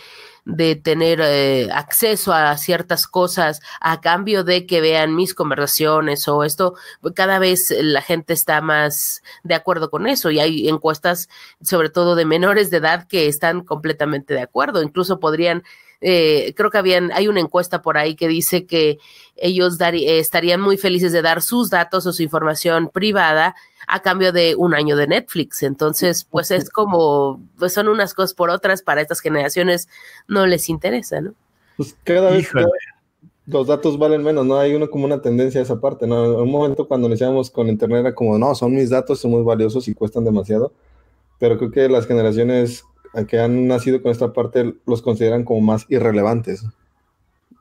tener eh, acceso a ciertas cosas a cambio de que vean mis conversaciones o esto, pues cada vez la gente está más de acuerdo con eso y hay encuestas, sobre todo de menores de edad, que están completamente de acuerdo. Incluso podrían eh, creo que habían, hay una encuesta por ahí que dice que ellos eh, estarían muy felices de dar sus datos o su información privada a cambio de un año de Netflix. Entonces, pues es como, pues, son unas cosas por otras, para estas generaciones no les interesa, ¿no? Pues cada vez los datos valen menos, ¿no? Hay uno como una tendencia a esa parte, ¿no? En un momento cuando iniciamos con Internet era como, no, son mis datos, son muy valiosos y cuestan demasiado, pero creo que las generaciones aunque han nacido con esta parte, los consideran como más irrelevantes.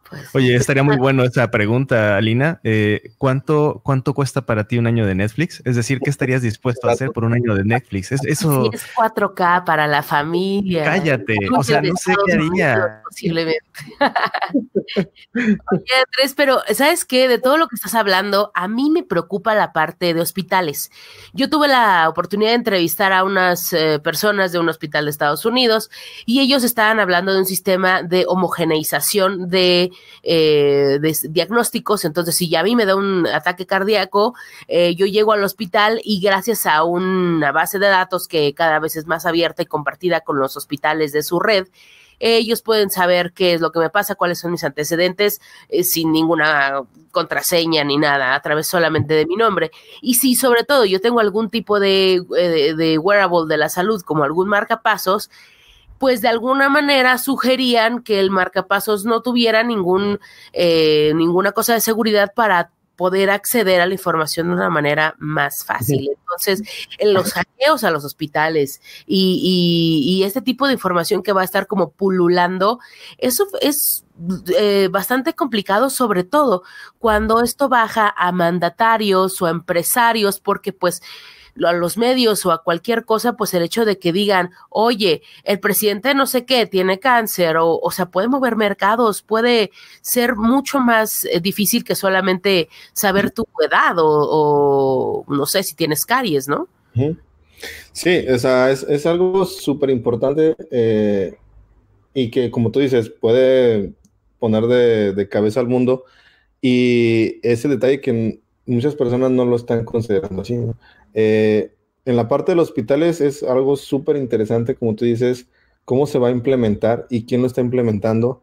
Pues Oye, estaría muy bueno esa pregunta, Alina. Eh, ¿cuánto, ¿Cuánto cuesta para ti un año de Netflix? Es decir, ¿qué estarías dispuesto a hacer por un año de Netflix? Es, eso... es 4K para la familia. Cállate, o sea, no sé qué haría. Posiblemente. Oye, Andrés, pero ¿sabes qué? De todo lo que estás hablando, a mí me preocupa la parte de hospitales. Yo tuve la oportunidad de entrevistar a unas eh, personas de un hospital de Estados Unidos y ellos estaban hablando de un sistema de homogeneización de eh, diagnósticos. Entonces, si ya a mí me da un ataque cardíaco, eh, yo llego al hospital y gracias a una base de datos que cada vez es más abierta y compartida con los hospitales de su red, ellos pueden saber qué es lo que me pasa, cuáles son mis antecedentes, eh, sin ninguna contraseña ni nada, a través solamente de mi nombre. Y si sobre todo yo tengo algún tipo eh, de, de wearable de la salud, como algún marcapasos, pues de alguna manera sugerían que el marcapasos no tuviera ningún, eh, ninguna cosa de seguridad para poder acceder a la información de una manera más fácil. Entonces, en los hackeos a los hospitales y, este tipo de información que va a estar como pululando, eso es eh, bastante complicado, sobre todo cuando esto baja a mandatarios o a empresarios, porque pues a los medios o a cualquier cosa, pues el hecho de que digan, oye, el presidente no sé qué tiene cáncer, o, o sea, puede mover mercados, puede ser mucho más eh, difícil que solamente saber tu edad o, o, no sé si tienes caries, ¿no? Sí, o sea, es, algo súper importante eh, y que, como tú dices, puede poner de, de cabeza al mundo. Y ese detalle que muchas personas no lo están considerando así. ¿no? Eh, en la parte de los hospitales es algo súper interesante, como tú dices, cómo se va a implementar y quién lo está implementando.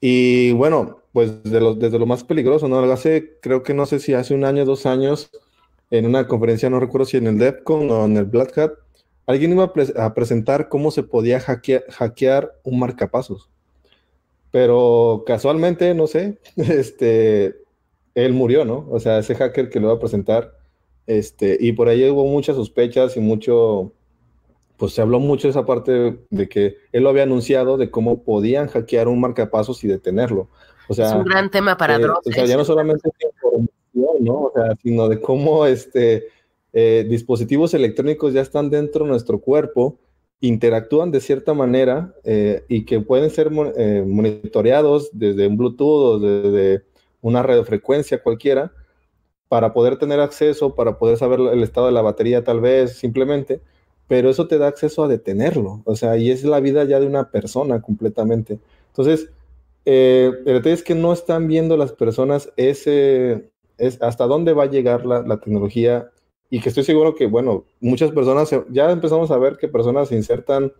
Y bueno, pues desde lo más peligroso, ¿no? Hace, creo que no sé si hace un año, dos años, en una conferencia, no recuerdo si en el DEPCON o en el Black Hat, alguien iba a, presentar cómo se podía hackear, un marcapasos. Pero casualmente, no sé, este, él murió, ¿no? O sea, ese hacker que lo iba a presentar este, y por ahí hubo muchas sospechas y mucho, pues se habló mucho de esa parte de, que él lo había anunciado de cómo podían hackear un marcapasos y detenerlo. O sea, es un gran tema para eh, drones ya no solamente información, ¿no? O sino de cómo este, eh, dispositivos electrónicos ya están dentro de nuestro cuerpo, interactúan de cierta manera eh, y que pueden ser monitoreados desde un Bluetooth o desde una radiofrecuencia cualquiera para poder tener acceso, para poder saber el estado de la batería tal vez, simplemente, pero eso te da acceso a detenerlo, o sea, y es la vida ya de una persona completamente. Entonces, eh, el detalle es que no están viendo las personas ese, es hasta dónde va a llegar la, tecnología y que estoy seguro que, bueno, muchas personas, ya empezamos a ver que personas insertan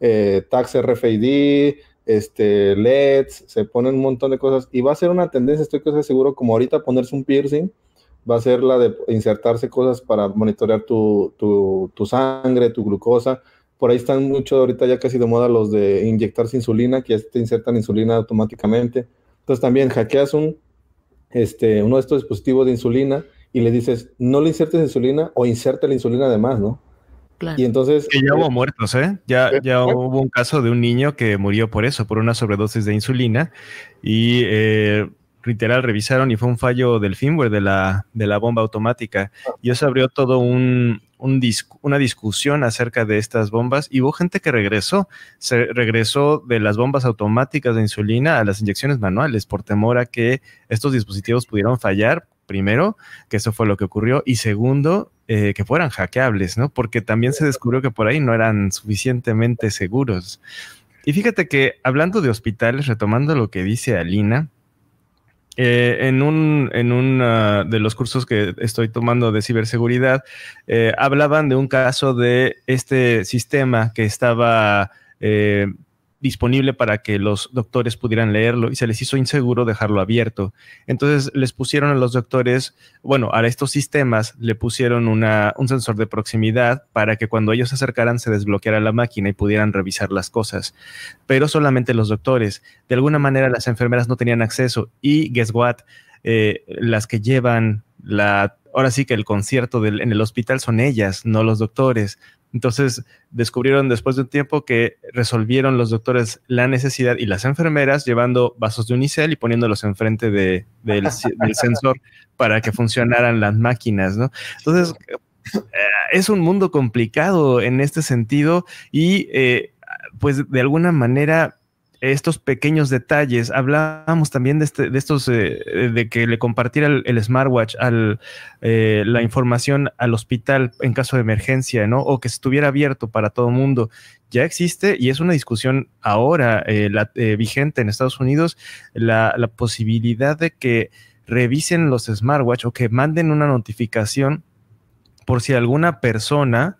eh, tags RFID, este, LEDs, se ponen un montón de cosas y va a ser una tendencia, estoy seguro, como ahorita ponerse un piercing va a ser la de insertarse cosas para monitorear tu, sangre, tu glucosa. Por ahí están mucho ahorita ya casi de moda los de inyectarse insulina, que ya te insertan insulina automáticamente. Entonces también hackeas un, este, uno de estos dispositivos de insulina y le dices, no le insertes insulina o inserta la insulina además, ¿no? Claro. Y entonces... Que ya eh, hubo muertos, ¿eh? Ya, ¿Eh? ya ¿Eh? hubo un caso de un niño que murió por eso, por una sobredosis de insulina. Y eh, literal revisaron y fue un fallo del firmware de la, bomba automática. Y eso abrió todo una discusión acerca de estas bombas y hubo gente que regresó, se regresó de las bombas automáticas de insulina a las inyecciones manuales por temor a que estos dispositivos pudieran fallar. Primero, que eso fue lo que ocurrió. Y segundo, eh, que fueran hackeables, ¿no? Porque también se descubrió que por ahí no eran suficientemente seguros. Y fíjate que hablando de hospitales, retomando lo que dice Alina, eh, en un, en ah, de los cursos que estoy tomando de ciberseguridad, eh, hablaban de un caso de este sistema que estaba eh, disponible para que los doctores pudieran leerlo y se les hizo inseguro dejarlo abierto. Entonces les pusieron a los doctores, bueno, a estos sistemas le pusieron un sensor de proximidad para que cuando ellos se acercaran se desbloqueara la máquina y pudieran revisar las cosas, pero solamente los doctores. De alguna manera las enfermeras no tenían acceso y guess what, eh, las que llevan la ahora sí que el concierto en el hospital son ellas, no los doctores. Entonces descubrieron después de un tiempo que resolvieron los doctores la necesidad y las enfermeras llevando vasos de unicel y poniéndolos enfrente de, del, sensor para que funcionaran las máquinas, ¿no? Entonces eh, es un mundo complicado en este sentido y eh, pues de alguna manera estos pequeños detalles. Hablábamos también de, este, de estos, eh, de que le compartiera el, smartwatch, al, eh, la información al hospital en caso de emergencia, ¿no? O que estuviera abierto para todo mundo. Ya existe y es una discusión ahora eh, vigente en Estados Unidos la, la posibilidad de que revisen los smartwatch o que manden una notificación por si alguna persona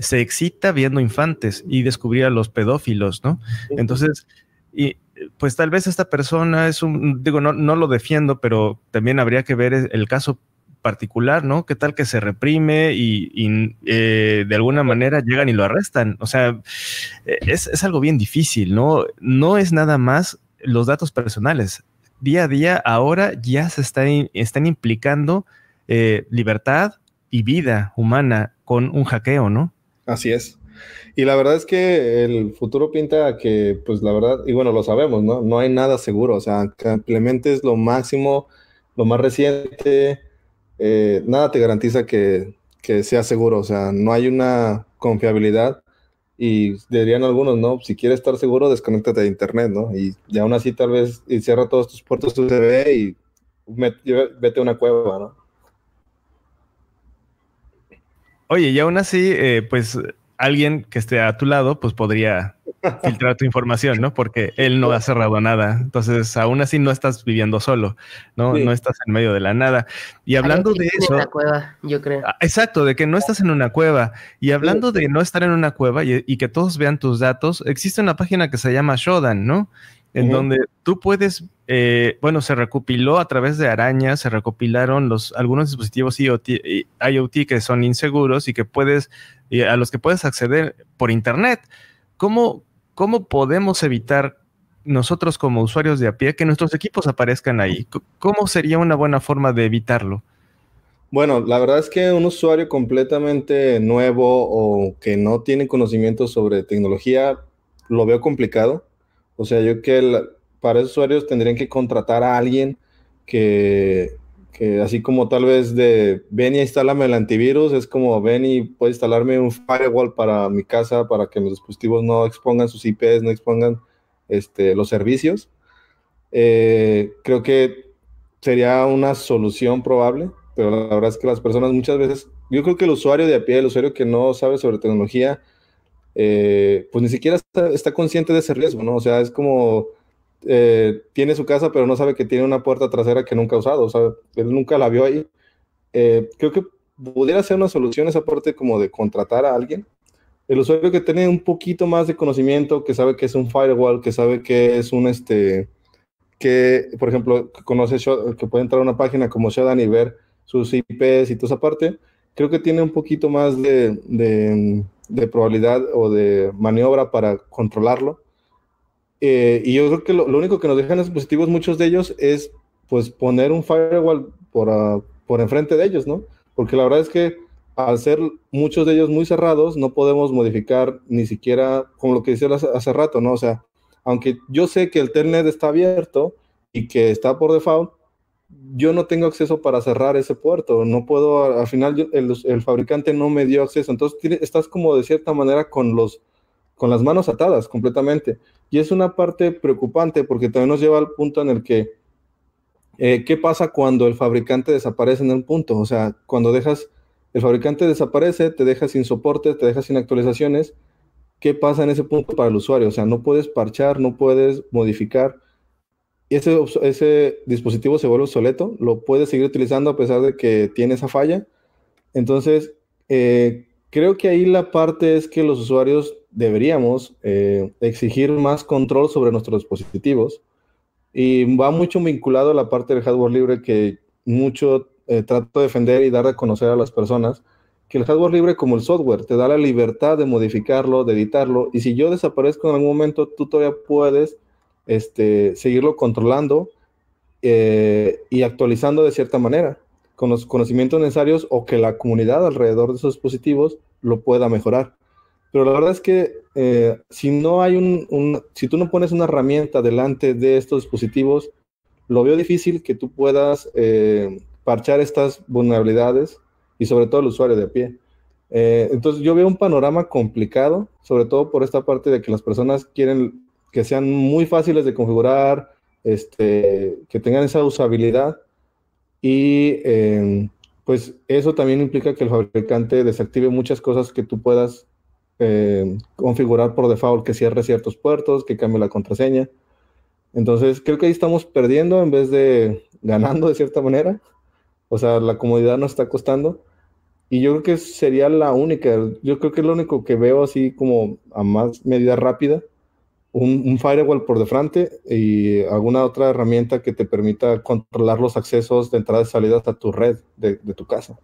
se excita viendo infantes y descubrir a los pedófilos, ¿no? Entonces, y pues tal vez esta persona es un, digo, no, no lo defiendo, pero también habría que ver el caso particular, ¿no? ¿Qué tal que se reprime y, eh, de alguna manera llegan y lo arrestan? O sea, eh, es, algo bien difícil, ¿no? No es nada más los datos personales. Día a día ahora ya se está, están implicando eh, libertad y vida humana con un hackeo, ¿no? Así es. Y la verdad es que el futuro pinta que, pues la verdad, y bueno, lo sabemos, ¿no? No hay nada seguro, o sea, simplemente es lo máximo, lo más reciente, eh, nada te garantiza que, que sea seguro, o sea, no hay una confiabilidad y dirían algunos, ¿no? Si quieres estar seguro, desconéctate de internet, ¿no? Y, aún así tal vez y cierra todos tus puertos tu USB y vete a una cueva, ¿no? Oye, y aún así, eh, pues alguien que esté a tu lado, pues podría filtrar tu información, ¿no? Porque él no ha cerrado nada. Entonces, aún así no estás viviendo solo, ¿no? No estás en medio de la nada. Y hablando de eso... En cueva, yo creo. Ah, exacto, de que no estás en una cueva. Y hablando de no estar en una cueva y, y, que todos vean tus datos, existe una página que se llama Shodan, ¿no? en donde tú puedes, eh, bueno, se recopiló a través de arañas, se recopilaron los, algunos dispositivos IoT, que son inseguros y que puedes, a los que puedes acceder por Internet. ¿Cómo, ¿Cómo podemos evitar nosotros como usuarios de a pie que nuestros equipos aparezcan ahí? ¿Cómo sería una buena forma de evitarlo? Bueno, la verdad es que un usuario completamente nuevo o que no tiene conocimiento sobre tecnología, lo veo complicado o sea, yo que para esos usuarios tendrían que contratar a alguien que, que, así como tal vez de ven y instálame el antivirus, es como ven y puede instalarme un firewall para mi casa para que mis dispositivos no expongan sus IPs, no expongan este, los servicios. Eh, creo que sería una solución probable, pero la verdad es que las personas muchas veces, yo creo que el usuario de a pie, el usuario que no sabe sobre tecnología, eh, pues ni siquiera está, consciente de ese riesgo, ¿no? O sea, es como eh, tiene su casa, pero no sabe que tiene una puerta trasera que nunca ha usado, o sea, él nunca la vio ahí. Eh, creo que pudiera ser una solución esa parte como de contratar a alguien. El usuario que tiene un poquito más de conocimiento, que sabe que es un firewall, que sabe que es un este, que por ejemplo conoce que puede entrar a una página como Shodan y ver sus IPs y toda esa parte, creo que tiene un poquito más de de probabilidad o de maniobra para controlarlo. Eh, y yo creo que lo, único que nos dejan los dispositivos, muchos de ellos, es pues poner un firewall ah, por, enfrente de ellos, ¿no? Porque la verdad es que al ser muchos de ellos muy cerrados, no podemos modificar ni siquiera, como lo que decía hace, rato, ¿no? O sea, aunque yo sé que el Telnet está abierto y que está por default, yo no tengo acceso para cerrar ese puerto, no puedo, al final el, fabricante no me dio acceso, entonces estás como de cierta manera con, los, con las manos atadas completamente. Y es una parte preocupante porque también nos lleva al punto en el que, eh, ¿qué pasa cuando el fabricante desaparece en el punto? O sea, cuando dejas, el fabricante desaparece, te deja sin soporte, te deja sin actualizaciones, ¿qué pasa en ese punto para el usuario? O sea, no puedes parchar, no puedes modificar y este ese, dispositivo se vuelve obsoleto, lo puedes seguir utilizando a pesar de que tiene esa falla. Entonces, eh, creo que ahí la parte es que los usuarios deberíamos eh, exigir más control sobre nuestros dispositivos y va mucho vinculado a la parte del hardware libre que mucho eh, trato de defender y dar a conocer a las personas, que el hardware libre como el software te da la libertad de modificarlo, de editarlo y si yo desaparezco en algún momento, tú todavía puedes este, seguirlo controlando eh, y actualizando de cierta manera, con los conocimientos necesarios o que la comunidad alrededor de esos dispositivos lo pueda mejorar. Pero la verdad es que eh, si no hay un, si tú no pones una herramienta delante de estos dispositivos, lo veo difícil que tú puedas eh, parchar estas vulnerabilidades y sobre todo el usuario de pie. entonces yo veo un panorama complicado, sobre todo por esta parte de que las personas quieren que sean muy fáciles de configurar, este, que tengan esa usabilidad y em, pues eso también implica que el fabricante desactive muchas cosas que tú puedas em, configurar por default, que cierre ciertos puertos, que cambie la contraseña. Entonces creo que ahí estamos perdiendo en vez de ganando de cierta manera. O sea, la comodidad nos está costando. Y yo creo que sería la única, yo creo que es lo único que veo así como a más medida rápida un, firewall por frente y alguna otra herramienta que te permita controlar los accesos de entrada y salida hasta tu red de tu casa.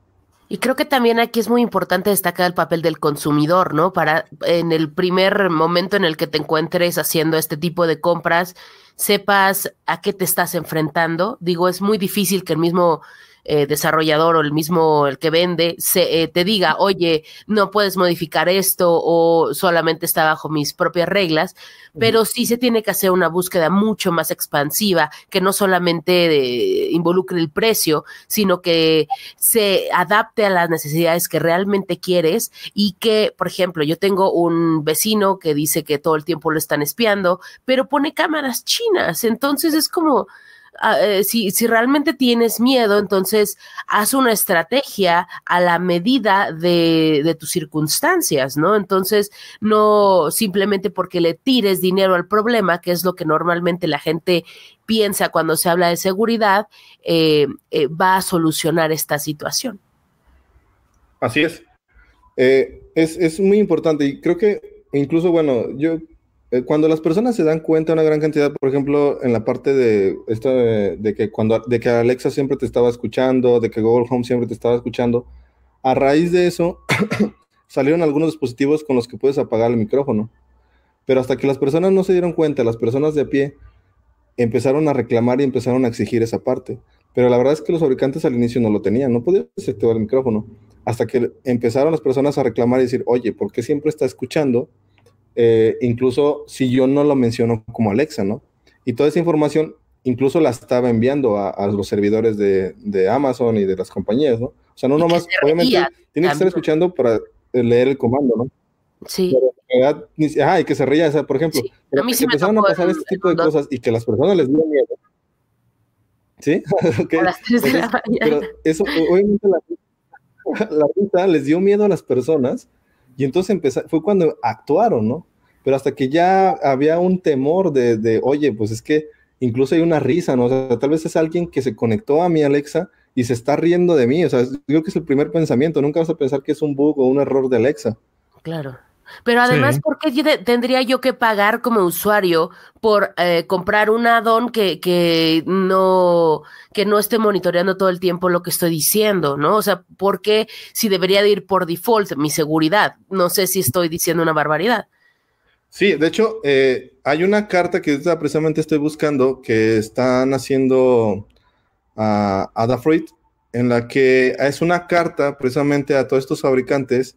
Y creo que también aquí es muy importante destacar el papel del consumidor, ¿no? Para en el primer momento en el que te encuentres haciendo este tipo de compras, sepas a qué te estás enfrentando. Digo, es muy difícil que el mismo eh, desarrollador o el mismo el que vende se, eh, te diga, oye, no puedes modificar esto o solamente está bajo mis propias reglas, pero sí se tiene que hacer una búsqueda mucho más expansiva que no solamente involucre el precio, sino que se adapte a las necesidades que realmente quieres y que, por ejemplo, yo tengo un vecino que dice que todo el tiempo lo están espiando, pero pone cámaras chinas, entonces es como... Ah, eh, si, realmente tienes miedo, entonces haz una estrategia a la medida de, tus circunstancias, ¿no? Entonces, no simplemente porque le tires dinero al problema, que es lo que normalmente la gente piensa cuando se habla de seguridad, eh, eh, va a solucionar esta situación. Así es. es. es. muy importante y creo que incluso, bueno, yo eh, cuando las personas se dan cuenta una gran cantidad, por ejemplo, en la parte de esto de, que cuando de que Alexa siempre te estaba escuchando, de que Google Home siempre te estaba escuchando, a raíz de eso salieron algunos dispositivos con los que puedes apagar el micrófono. Pero hasta que las personas no se dieron cuenta, las personas de a pie empezaron a reclamar y empezaron a exigir esa parte. Pero la verdad es que los fabricantes al inicio no lo tenían, no podían desactivar el micrófono. Hasta que empezaron las personas a reclamar y decir, oye, ¿por qué siempre está escuchando? Eh, incluso si yo no lo menciono como Alexa, ¿no? Y toda esa información incluso la estaba enviando a, los servidores de, Amazon y de las compañías, ¿no? O sea, no nomás, obviamente, tiene que estar escuchando para eh, leer el comando, ¿no? Sí. Pero, ah, y que se ría, o sea, por ejemplo, empezaron a pasar este tipo de cosas y que las personas les dio miedo. ¿Sí? Pero eso, obviamente, la, la les dio miedo a las personas y entonces empezó, fue cuando actuaron, ¿no? Pero hasta que ya había un temor de, de, oye, pues es que incluso hay una risa, ¿no? O sea, tal vez es alguien que se conectó a mi Alexa y se está riendo de mí. O sea, creo que es el primer pensamiento. Nunca vas a pensar que es un bug o un error de Alexa. Claro. Pero además, ¿por qué tendría yo que pagar como usuario por eh, comprar un add-on que, que, no, que no esté monitoreando todo el tiempo lo que estoy diciendo, ¿no? O sea, ¿por qué si debería de ir por default mi seguridad? No sé si estoy diciendo una barbaridad. Sí, de hecho, eh, hay una carta que precisamente estoy buscando que están haciendo a ah, Adafruit, en la que es una carta precisamente a todos estos fabricantes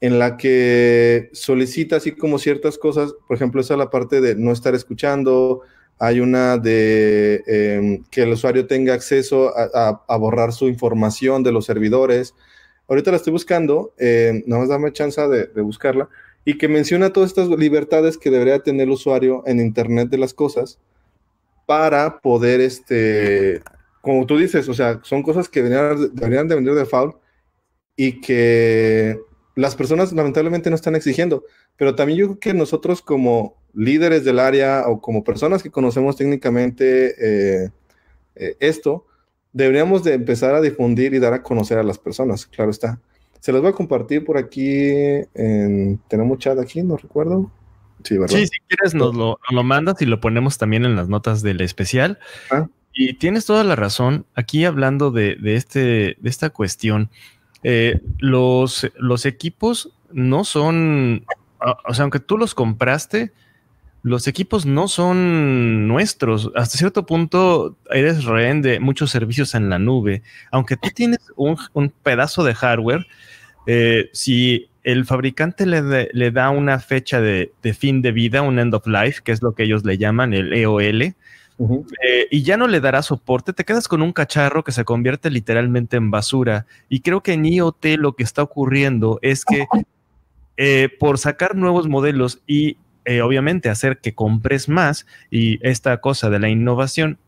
en la que solicita así como ciertas cosas, por ejemplo, esa es la parte de no estar escuchando, hay una de em, que el usuario tenga acceso a, borrar su información de los servidores. Ahorita la estoy buscando, eh, nada más dame chance de, de, buscarla, y que menciona todas estas libertades que debería tener el usuario en Internet de las cosas para poder, este, como tú dices, o sea, son cosas que deberían, deberían de venir de default y que las personas lamentablemente no están exigiendo, pero también yo creo que nosotros como líderes del área o como personas que conocemos técnicamente eh, eh, esto, deberíamos de empezar a difundir y dar a conocer a las personas, claro está. Se los voy a compartir por aquí, en, tenemos chat aquí, no recuerdo. Sí, si quieres nos lo, mandas y lo ponemos también en las notas del especial. Ah. Y tienes toda la razón, aquí hablando de, de este, de esta cuestión, eh, los, equipos no son, o sea, aunque tú los compraste, los equipos no son nuestros. Hasta cierto punto eres rehén de muchos servicios en la nube. Aunque tú tienes un, pedazo de hardware, eh, si el fabricante le, da una fecha de, fin de vida, un end of life, que es lo que ellos le llaman el EOL, eh, y ya no le dará soporte, te quedas con un cacharro que se convierte literalmente en basura. Y creo que en IoT lo que está ocurriendo es que eh, por sacar nuevos modelos y eh, obviamente hacer que compres más y esta cosa de la innovación,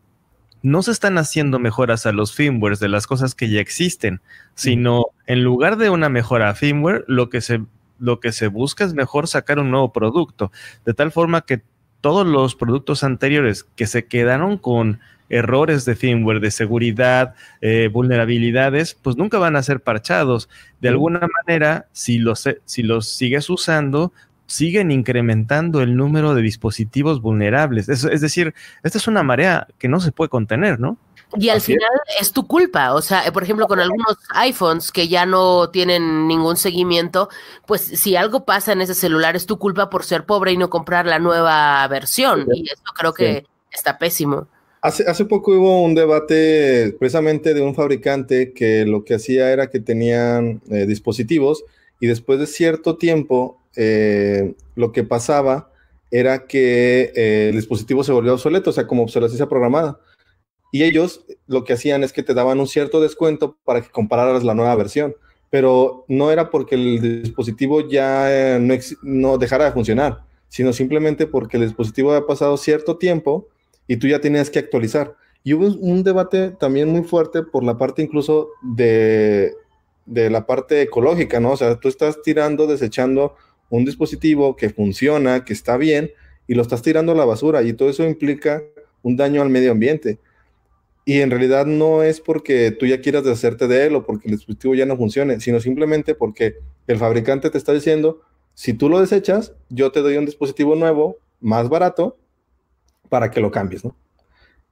no se están haciendo mejoras a los firmware de las cosas que ya existen, sino en lugar de una mejora a firmware, lo que se, lo que se busca es mejor sacar un nuevo producto, de tal forma que todos los productos anteriores que se quedaron con errores de firmware, de seguridad, eh, vulnerabilidades, pues nunca van a ser parchados. De alguna manera, si los, si los sigues usando, siguen incrementando el número de dispositivos vulnerables. Es, decir, esta es una marea que no se puede contener, ¿no? Y al final es. tu culpa, o sea, por ejemplo, con algunos iPhones que ya no tienen ningún seguimiento, pues si algo pasa en ese celular es tu culpa por ser pobre y no comprar la nueva versión. Y eso creo que está pésimo. Hace, hace poco hubo un debate precisamente de un fabricante que lo que hacía era que tenían eh, dispositivos y después de cierto tiempo eh, lo que pasaba era que eh, el dispositivo se volvió obsoleto, o sea, como obsolescencia programada. Y ellos lo que hacían es que te daban un cierto descuento para que compararas la nueva versión, pero no era porque el dispositivo ya eh, no, no, dejara de funcionar, sino simplemente porque el dispositivo había pasado cierto tiempo y tú ya tenías que actualizar. Y hubo un debate también muy fuerte por la parte incluso de de la parte ecológica, ¿no? O sea, tú estás tirando, desechando un dispositivo que funciona, que está bien, y lo estás tirando a la basura, y todo eso implica un daño al medio ambiente. Y en realidad no es porque tú ya quieras deshacerte de él o porque el dispositivo ya no funcione, sino simplemente porque el fabricante te está diciendo, si tú lo desechas, yo te doy un dispositivo nuevo, más barato, para que lo cambies, ¿no?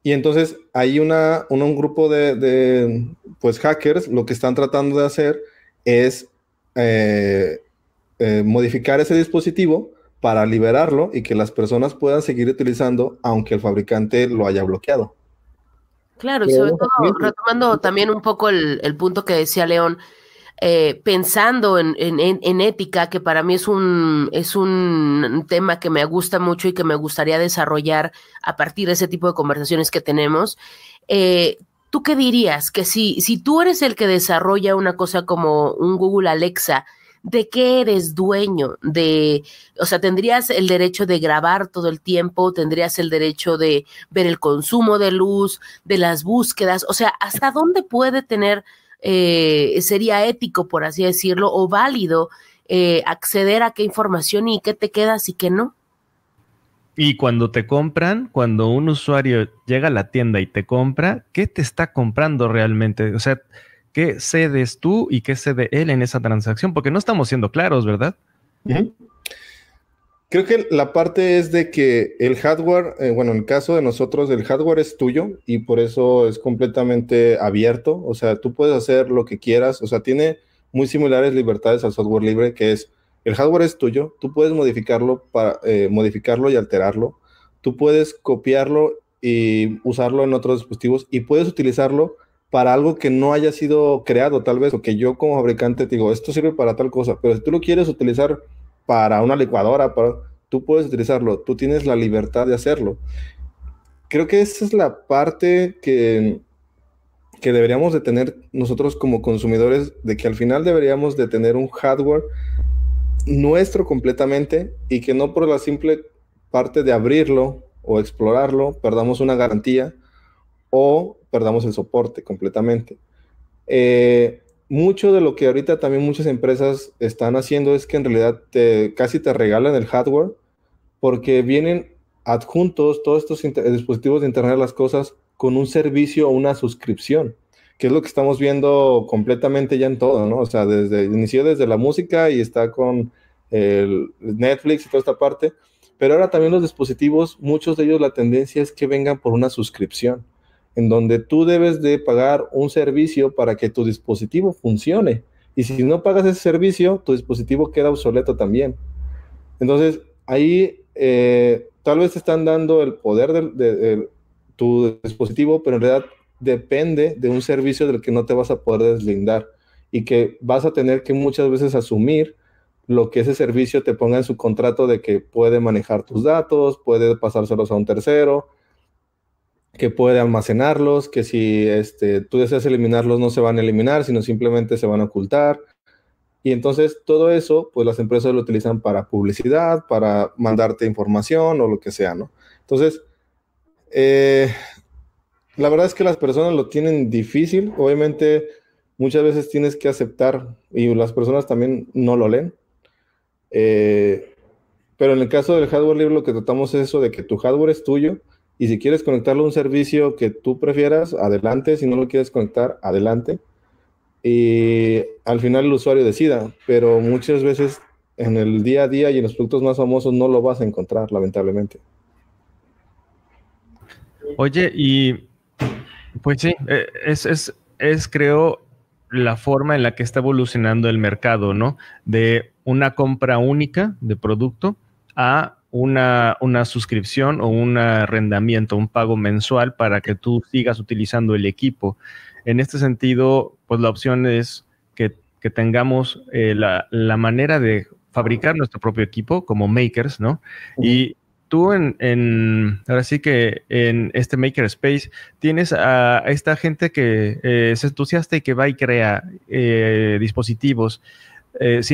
Y entonces hay una, un grupo de, pues, hackers, lo que están tratando de hacer es eh, eh, modificar ese dispositivo para liberarlo y que las personas puedan seguir utilizando aunque el fabricante lo haya bloqueado. Claro, y sobre todo retomando también un poco el punto que decía León, eh, pensando en, ética, que para mí es un, es un tema que me gusta mucho y que me gustaría desarrollar a partir de ese tipo de conversaciones que tenemos. Eh, ¿Tú qué dirías? Que si, si tú eres el que desarrolla una cosa como un Google Alexa, ¿de qué eres dueño? De, o sea, tendrías el derecho de grabar todo el tiempo, tendrías el derecho de ver el consumo de luz, de las búsquedas, o sea, ¿hasta dónde puede tener eh, sería ético, por así decirlo, o válido eh, acceder a qué información y qué te quedas y qué no. Y cuando te compran, cuando un usuario llega a la tienda y te compra, ¿qué te está comprando realmente? O sea, ¿qué cedes tú y qué cede él en esa transacción? Porque no estamos siendo claros, ¿verdad? Creo que la parte es de que el hardware, eh, bueno, en el caso de nosotros, el hardware es tuyo y por eso es completamente abierto. O sea, tú puedes hacer lo que quieras. O sea, tiene muy similares libertades al software libre, que es el hardware es tuyo, tú puedes modificarlo, para, eh, modificarlo y alterarlo. Tú puedes copiarlo y usarlo en otros dispositivos y puedes utilizarlo para algo que no haya sido creado, tal vez, o que yo como fabricante digo, esto sirve para tal cosa, pero si tú lo quieres utilizar para una licuadora, tú puedes utilizarlo, tú tienes la libertad de hacerlo. Creo que esa es la parte que, que deberíamos de tener nosotros como consumidores, de que al final deberíamos de tener un hardware nuestro completamente y que no por la simple parte de abrirlo o explorarlo perdamos una garantía o perdamos el soporte completamente. Eh, mucho de lo que ahorita también muchas empresas están haciendo es que en realidad te, casi te regalan el hardware porque vienen adjuntos todos estos eh, dispositivos de Internet de las Cosas con un servicio o una suscripción, que es lo que estamos viendo completamente ya en todo, ¿no? O sea, desde, inició desde la música y está con el Netflix y toda esta parte, pero ahora también los dispositivos, muchos de ellos la tendencia es que vengan por una suscripción en donde tú debes de pagar un servicio para que tu dispositivo funcione. Y si no pagas ese servicio, tu dispositivo queda obsoleto también. Entonces, ahí eh, tal vez te están dando el poder de tu dispositivo, pero en realidad depende de un servicio del que no te vas a poder deslindar y que vas a tener que muchas veces asumir lo que ese servicio te ponga en su contrato de que puede manejar tus datos, puede pasárselos a un tercero, que puede almacenarlos, que si este, tú deseas eliminarlos no se van a eliminar, sino simplemente se van a ocultar. Y entonces todo eso, pues las empresas lo utilizan para publicidad, para mandarte información o lo que sea, ¿no? Entonces, eh, la verdad es que las personas lo tienen difícil. Obviamente, muchas veces tienes que aceptar y las personas también no lo leen. Eh, pero en el caso del hardware libre, lo que tratamos es eso de que tu hardware es tuyo y si quieres conectarlo a un servicio que tú prefieras, adelante. Si no lo quieres conectar, adelante. Y al final el usuario decida, pero muchas veces en el día a día y en los productos más famosos no lo vas a encontrar, lamentablemente. Oye, y pues sí, eh, es, es, es creo la forma en la que está evolucionando el mercado, ¿no? De una compra única de producto a una, suscripción o un arrendamiento, un pago mensual para que tú sigas utilizando el equipo. En este sentido, pues la opción es que, tengamos eh, la, manera de fabricar nuestro propio equipo como makers, ¿no? Y tú en, ahora sí que en este makerspace tienes a, esta gente que es eh, se entusiasta y que va y crea eh, dispositivos. es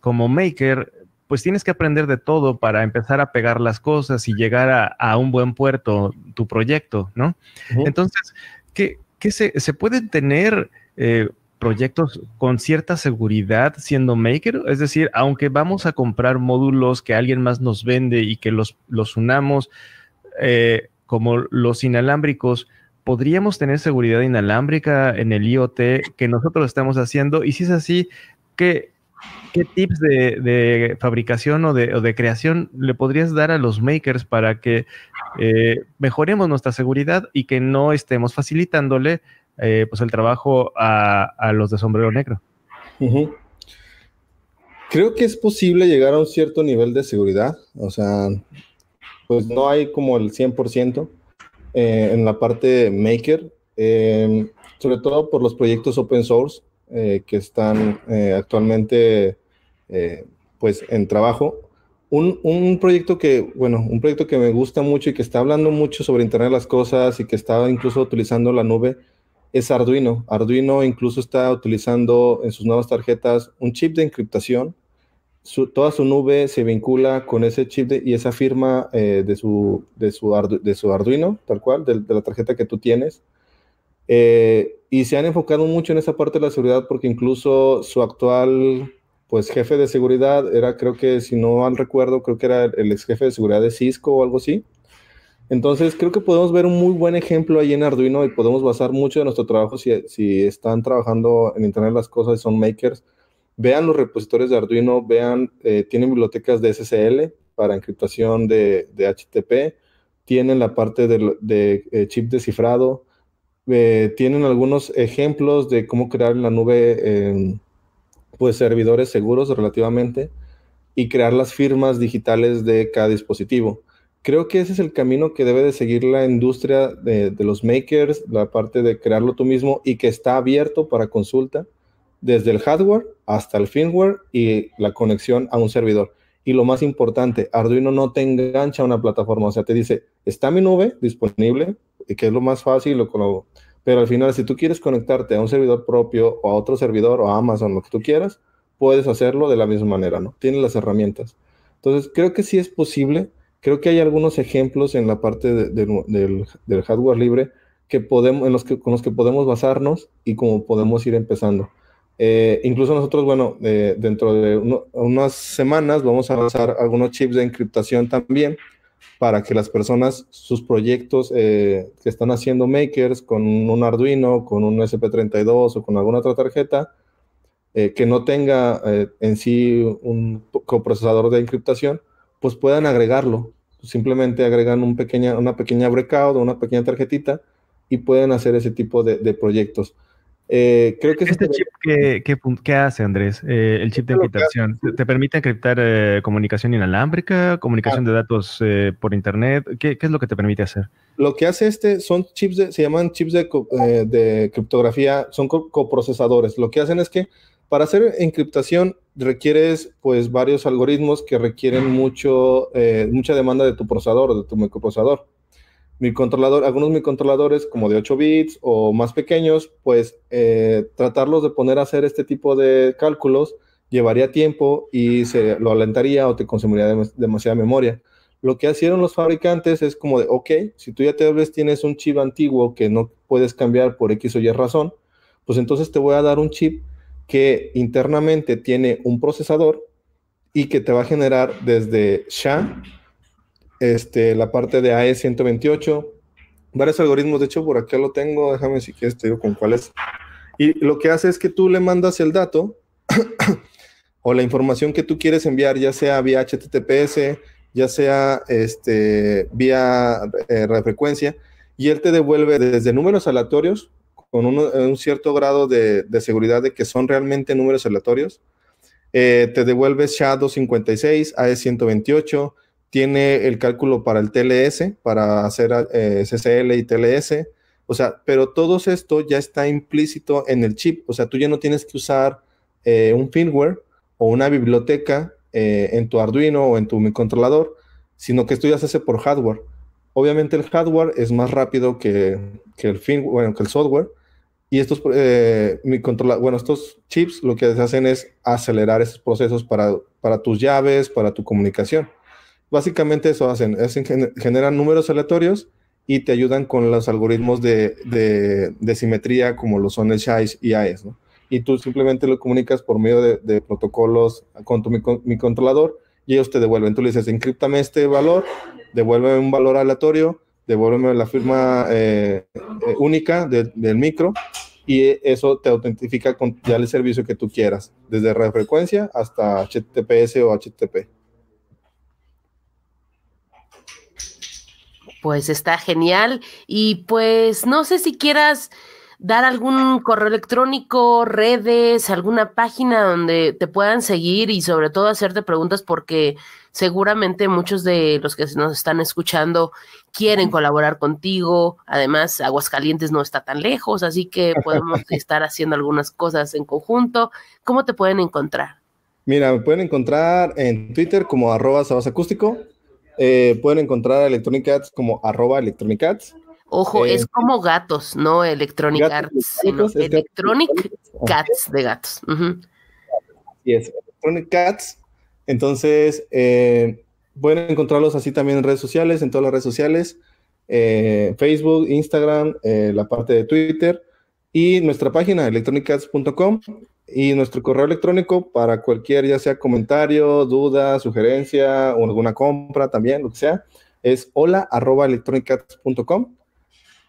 como maker pues tienes que aprender de todo para empezar a pegar las cosas y llegar a, un buen puerto tu proyecto, ¿no? Entonces, ¿qué, se, pueden tener eh, proyectos con cierta seguridad siendo maker? Es decir, aunque vamos a comprar módulos que alguien más nos vende y que los, unamos eh, como los inalámbricos, ¿podríamos tener seguridad inalámbrica en el IoT que nosotros estamos haciendo? Y si es así, ¿qué, ¿Qué tips de, fabricación o de, creación le podrías dar a los makers para que eh, mejoremos nuestra seguridad y que no estemos facilitándole eh, pues el trabajo a, los de sombrero negro? Creo que es posible llegar a un cierto nivel de seguridad, o sea, pues no hay como el 100% eh, en la parte maker, sobre todo por los proyectos open source eh, que están eh, actualmente eh, pues en trabajo. Un, un, proyecto que, bueno, un proyecto que me gusta mucho y que está hablando mucho sobre Internet de las Cosas y que está incluso utilizando la nube es Arduino. Arduino incluso está utilizando en sus nuevas tarjetas un chip de encriptación. Su, toda su nube se vincula con ese chip y esa firma de, su, de su, de, su Arduino, tal cual, de, de la tarjeta que tú tienes. Eh, y se han enfocado mucho en esa parte de la seguridad porque incluso su actual pues jefe de seguridad era, creo que, si no mal recuerdo, creo que era el ex jefe de seguridad de Cisco o algo así. Entonces, creo que podemos ver un muy buen ejemplo ahí en Arduino y podemos basar mucho de nuestro trabajo si, si están trabajando en Internet las cosas y son makers. Vean los repositorios de Arduino, vean, eh, tienen bibliotecas de SSL para encriptación de, de HTTP, tienen la parte de, de eh, chip descifrado, eh, tienen algunos ejemplos de cómo crear en la nube em, pues servidores seguros relativamente y crear las firmas digitales de cada dispositivo. Creo que ese es el camino que debe de seguir la industria de, de los makers, la parte de crearlo tú mismo y que está abierto para consulta desde el hardware hasta el firmware y la conexión a un servidor. Y lo más importante, Arduino no te engancha a una plataforma, o sea, te dice, está mi nube disponible, que es lo más fácil, lo coloco. Pero al final, si tú quieres conectarte a un servidor propio o a otro servidor o a Amazon, lo que tú quieras, puedes hacerlo de la misma manera, ¿no? Tienes las herramientas. Entonces, creo que sí es posible. Creo que hay algunos ejemplos en la parte del, del, hardware libre que podemos, en los que, con los que podemos basarnos y cómo podemos ir empezando. Eh, incluso nosotros, bueno, eh, dentro de unas semanas vamos a lanzar algunos chips de encriptación también para que las personas, sus proyectos eh, que están haciendo makers con un Arduino, con un SP32 o con alguna otra tarjeta, que no tenga en sí un coprocesador de encriptación, pues puedan agregarlo. Simplemente agregan un una pequeña breakout o una pequeña tarjetita y pueden hacer ese tipo de proyectos. Eh, creo que este chip que, hace, Andrés, eh, el chip de encriptación, ¿te permite encriptar eh, comunicación inalámbrica, comunicación ah. de datos por internet? ¿Qué, es lo que te permite hacer? Lo que hace este son chips, se llaman chips de, criptografía, son coprocesadores. Lo que hacen es que para hacer encriptación requieres pues varios algoritmos que requieren mucho, mucha demanda de tu procesador, de tu microprocesador mi controlador, algunos controladores como de 8 bits o más pequeños, pues eh, tratarlos de poner a hacer este tipo de cálculos llevaría tiempo y se lo alentaría o te consumiría demasiada memoria. Lo que hicieron los fabricantes es como de, ok, si tú ya te tienes un chip antiguo que no puedes cambiar por X o Y razón, pues entonces te voy a dar un chip que internamente tiene un procesador y que te va a generar desde SHA este, la parte de AE128, varios algoritmos, de hecho por acá lo tengo, déjame si quieres te con cuál es. Y lo que hace es que tú le mandas el dato o la información que tú quieres enviar, ya sea vía HTTPS, ya sea este, vía eh, frecuencia, y él te devuelve desde números aleatorios con eh, un, cierto grado de, seguridad de que son realmente números aleatorios. Eh, te devuelve SHA-256, AE-128, tiene el cálculo para el TLS, para hacer SSL eh, y TLS, o sea, pero todo esto ya está implícito en el chip, o sea, tú ya no tienes que usar eh, un firmware o una biblioteca eh, en tu Arduino o en tu microcontrolador, sino que esto ya se hace por hardware. Obviamente el hardware es más rápido que, el bueno, que el software, y estos, bueno, estos chips lo que hacen es acelerar esos procesos para, para tus llaves, para tu comunicación. Básicamente eso hacen, generan números aleatorios y te ayudan con los algoritmos de, simetría como lo son el SHA y AES, Y tú simplemente lo comunicas por medio de, protocolos con tu, mi, controlador y ellos te devuelven. Tú le dices, encriptame este valor, devuélveme un valor aleatorio, devuélveme la firma eh, eh, única del micro y eso te autentifica con ya el servicio que tú quieras, desde radiofrecuencia hasta HTTPS o HTTP. Pues está genial. Y pues no sé si quieras dar algún correo electrónico, redes, alguna página donde te puedan seguir y sobre todo hacerte preguntas porque seguramente muchos de los que nos están escuchando quieren colaborar contigo. Además, Aguascalientes no está tan lejos, así que podemos estar haciendo algunas cosas en conjunto. ¿Cómo te pueden encontrar? Mira, me pueden encontrar en Twitter como arroba sabasacústico. Eh, pueden encontrar a Electronic como arroba Electronic Ojo, eh, es como gatos, no Electronic gatos, Electronic Cats de gatos. Uh es, Electronic Entonces, eh, pueden encontrarlos así también en redes sociales, en todas las redes sociales, Facebook, Instagram, la parte de Twitter y nuestra página electronicats.com y nuestro correo electrónico para cualquier, ya sea comentario, duda, sugerencia o alguna compra también, lo que sea, es hola arroba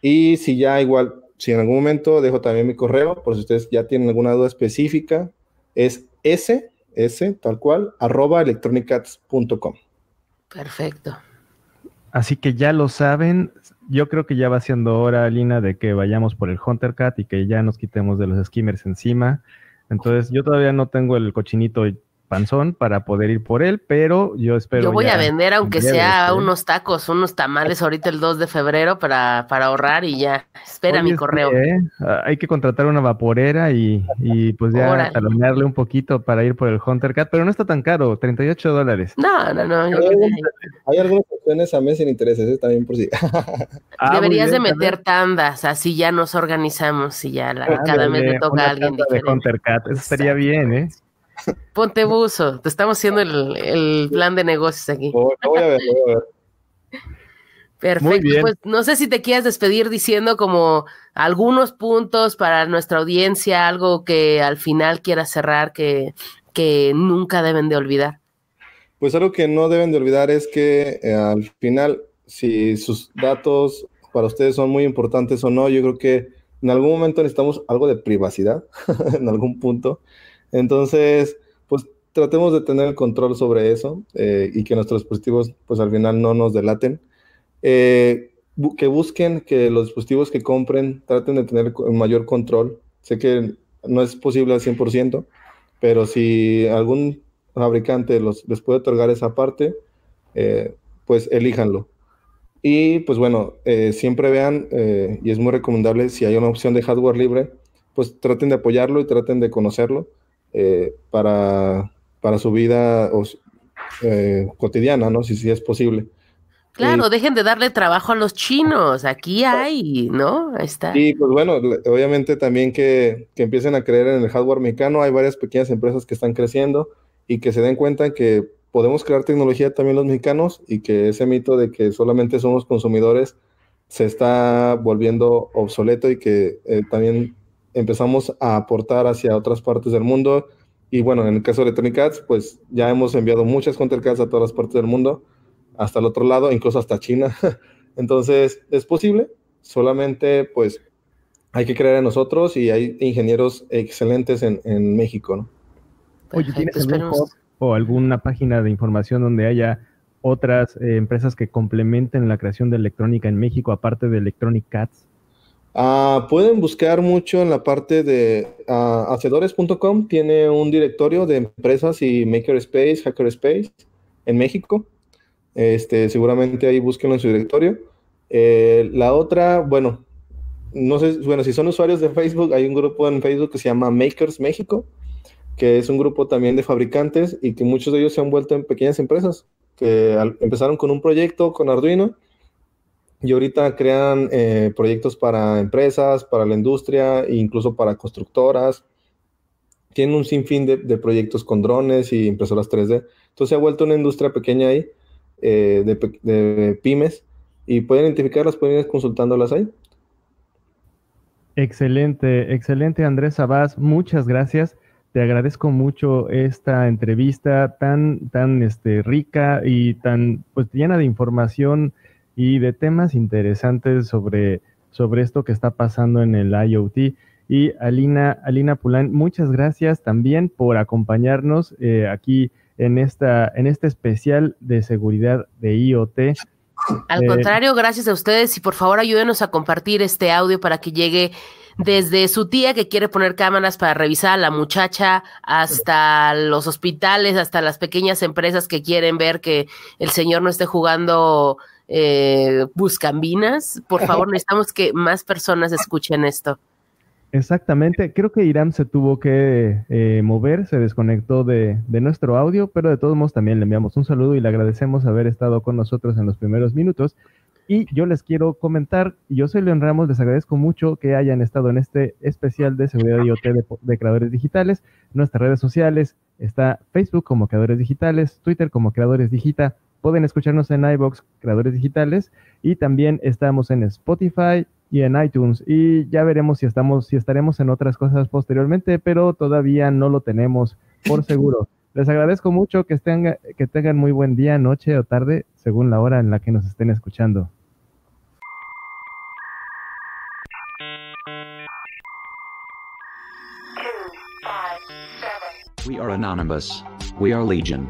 Y si ya igual, si en algún momento dejo también mi correo, por si ustedes ya tienen alguna duda específica, es s, s tal cual, arroba electronicats.com. Perfecto. Así que ya lo saben, yo creo que ya va siendo hora, Lina, de que vayamos por el HunterCat y que ya nos quitemos de los skimmers encima. Entonces, yo todavía no tengo el cochinito panzón para poder ir por él, pero yo espero. Yo voy a vender, aunque sea ¿eh? unos tacos, unos tamales ahorita el 2 de febrero para, para ahorrar y ya. Espera mi correo. ¿eh? Ah, hay que contratar una vaporera y, pues ya Órale. un poquito para ir por el Hunter Cat, pero no está tan caro, 38 dólares. No, no, no. Hay, algunas, opciones a mes sin intereses, ¿eh? también por sí. Ah, Deberías de meter tandas, así ya nos organizamos y ya cada mes le toca a alguien diferente. De eso estaría bien, ¿eh? Ponte buzo, te estamos haciendo el, plan de negocios aquí. voy a ver, voy a ver. Perfecto, pues no sé si te quieras despedir diciendo como algunos puntos para nuestra audiencia, algo que al final quieras cerrar que, nunca deben de olvidar. Pues algo que no deben de olvidar es que eh, al final, si sus datos para ustedes son muy importantes o no, yo creo que en algún momento necesitamos algo de privacidad, en algún punto. Entonces, pues tratemos de tener el control sobre eso eh, y que nuestros dispositivos, pues al final no nos delaten. Eh, que busquen que los dispositivos que compren traten de tener mayor control. Sé que no es posible al 100%, pero si algún fabricante los, les puede otorgar esa parte, eh, pues elíjanlo. Y pues bueno, siempre vean, y es muy recomendable, si hay una opción de hardware libre, pues traten de apoyarlo y traten de conocerlo. Eh, para, para, su vida eh, cotidiana, ¿no? Si, es posible. Claro, dejen de darle trabajo a los chinos, aquí hay, ¿no? Ahí está. Y pues bueno, obviamente también que, que empiecen a creer en el hardware mexicano, hay varias pequeñas empresas que están creciendo y que se den cuenta que podemos crear tecnología también los mexicanos y que ese mito de que solamente somos consumidores se está volviendo obsoleto y que eh, también empezamos a aportar hacia otras partes del mundo. Y bueno, en el caso de Electronic Arts, pues ya hemos enviado muchas countercats a todas las partes del mundo, hasta el otro lado, incluso hasta China. Entonces, es posible, solamente pues hay que creer en nosotros y hay ingenieros excelentes en, México, ¿no? Oye, ¿tienes o alguna página de información donde haya otras eh, empresas que complementen la creación de electrónica en México, aparte de Electronic Cats? Ah, pueden buscar mucho en la parte de ah, hacedores.com, tiene un directorio de empresas y makerspace, hackerspace en México. Este, seguramente ahí búsquenlo en su directorio. Eh, la otra, bueno, no sé, bueno, si son usuarios de Facebook, hay un grupo en Facebook que se llama Makers México, que es un grupo también de fabricantes y que muchos de ellos se han vuelto en pequeñas empresas, que empezaron con un proyecto con Arduino y ahorita crean eh, proyectos para empresas, para la industria, e incluso para constructoras. Tienen un sinfín de, proyectos con drones y impresoras 3D. Entonces se ha vuelto una industria pequeña ahí, eh, de, pymes, y pueden identificarlas, pueden ir consultándolas ahí. Excelente, excelente Andrés Sabás, muchas gracias. Te agradezco mucho esta entrevista tan, tan este, rica y tan pues, llena de información y de temas interesantes sobre, sobre esto que está pasando en el IoT. Y Alina, Alina Pulán, muchas gracias también por acompañarnos eh, aquí en, esta, en este especial de seguridad de IoT. Al eh, contrario, gracias a ustedes y por favor ayúdenos a compartir este audio para que llegue desde su tía que quiere poner cámaras para revisar a la muchacha hasta los hospitales, hasta las pequeñas empresas que quieren ver que el señor no esté jugando eh, buscambinas. Por favor, necesitamos que más personas escuchen esto. Exactamente, creo que Irán se tuvo que eh, mover, se desconectó de, nuestro audio, pero de todos modos también le enviamos un saludo y le agradecemos haber estado con nosotros en los primeros minutos. Y yo les quiero comentar, yo soy Leon Ramos, les agradezco mucho que hayan estado en este especial de seguridad IoT de creadores digitales. Nuestras redes sociales está Facebook como creadores digitales, Twitter como creadores digita, Pueden escucharnos en iBox Creadores Digitales y también estamos en Spotify y en iTunes y ya veremos si estamos si estaremos en otras cosas posteriormente, pero todavía no lo tenemos por seguro. Les agradezco mucho que estén, que tengan muy buen día, noche o tarde, según la hora en la que nos estén escuchando. We are anonymous. We are legion.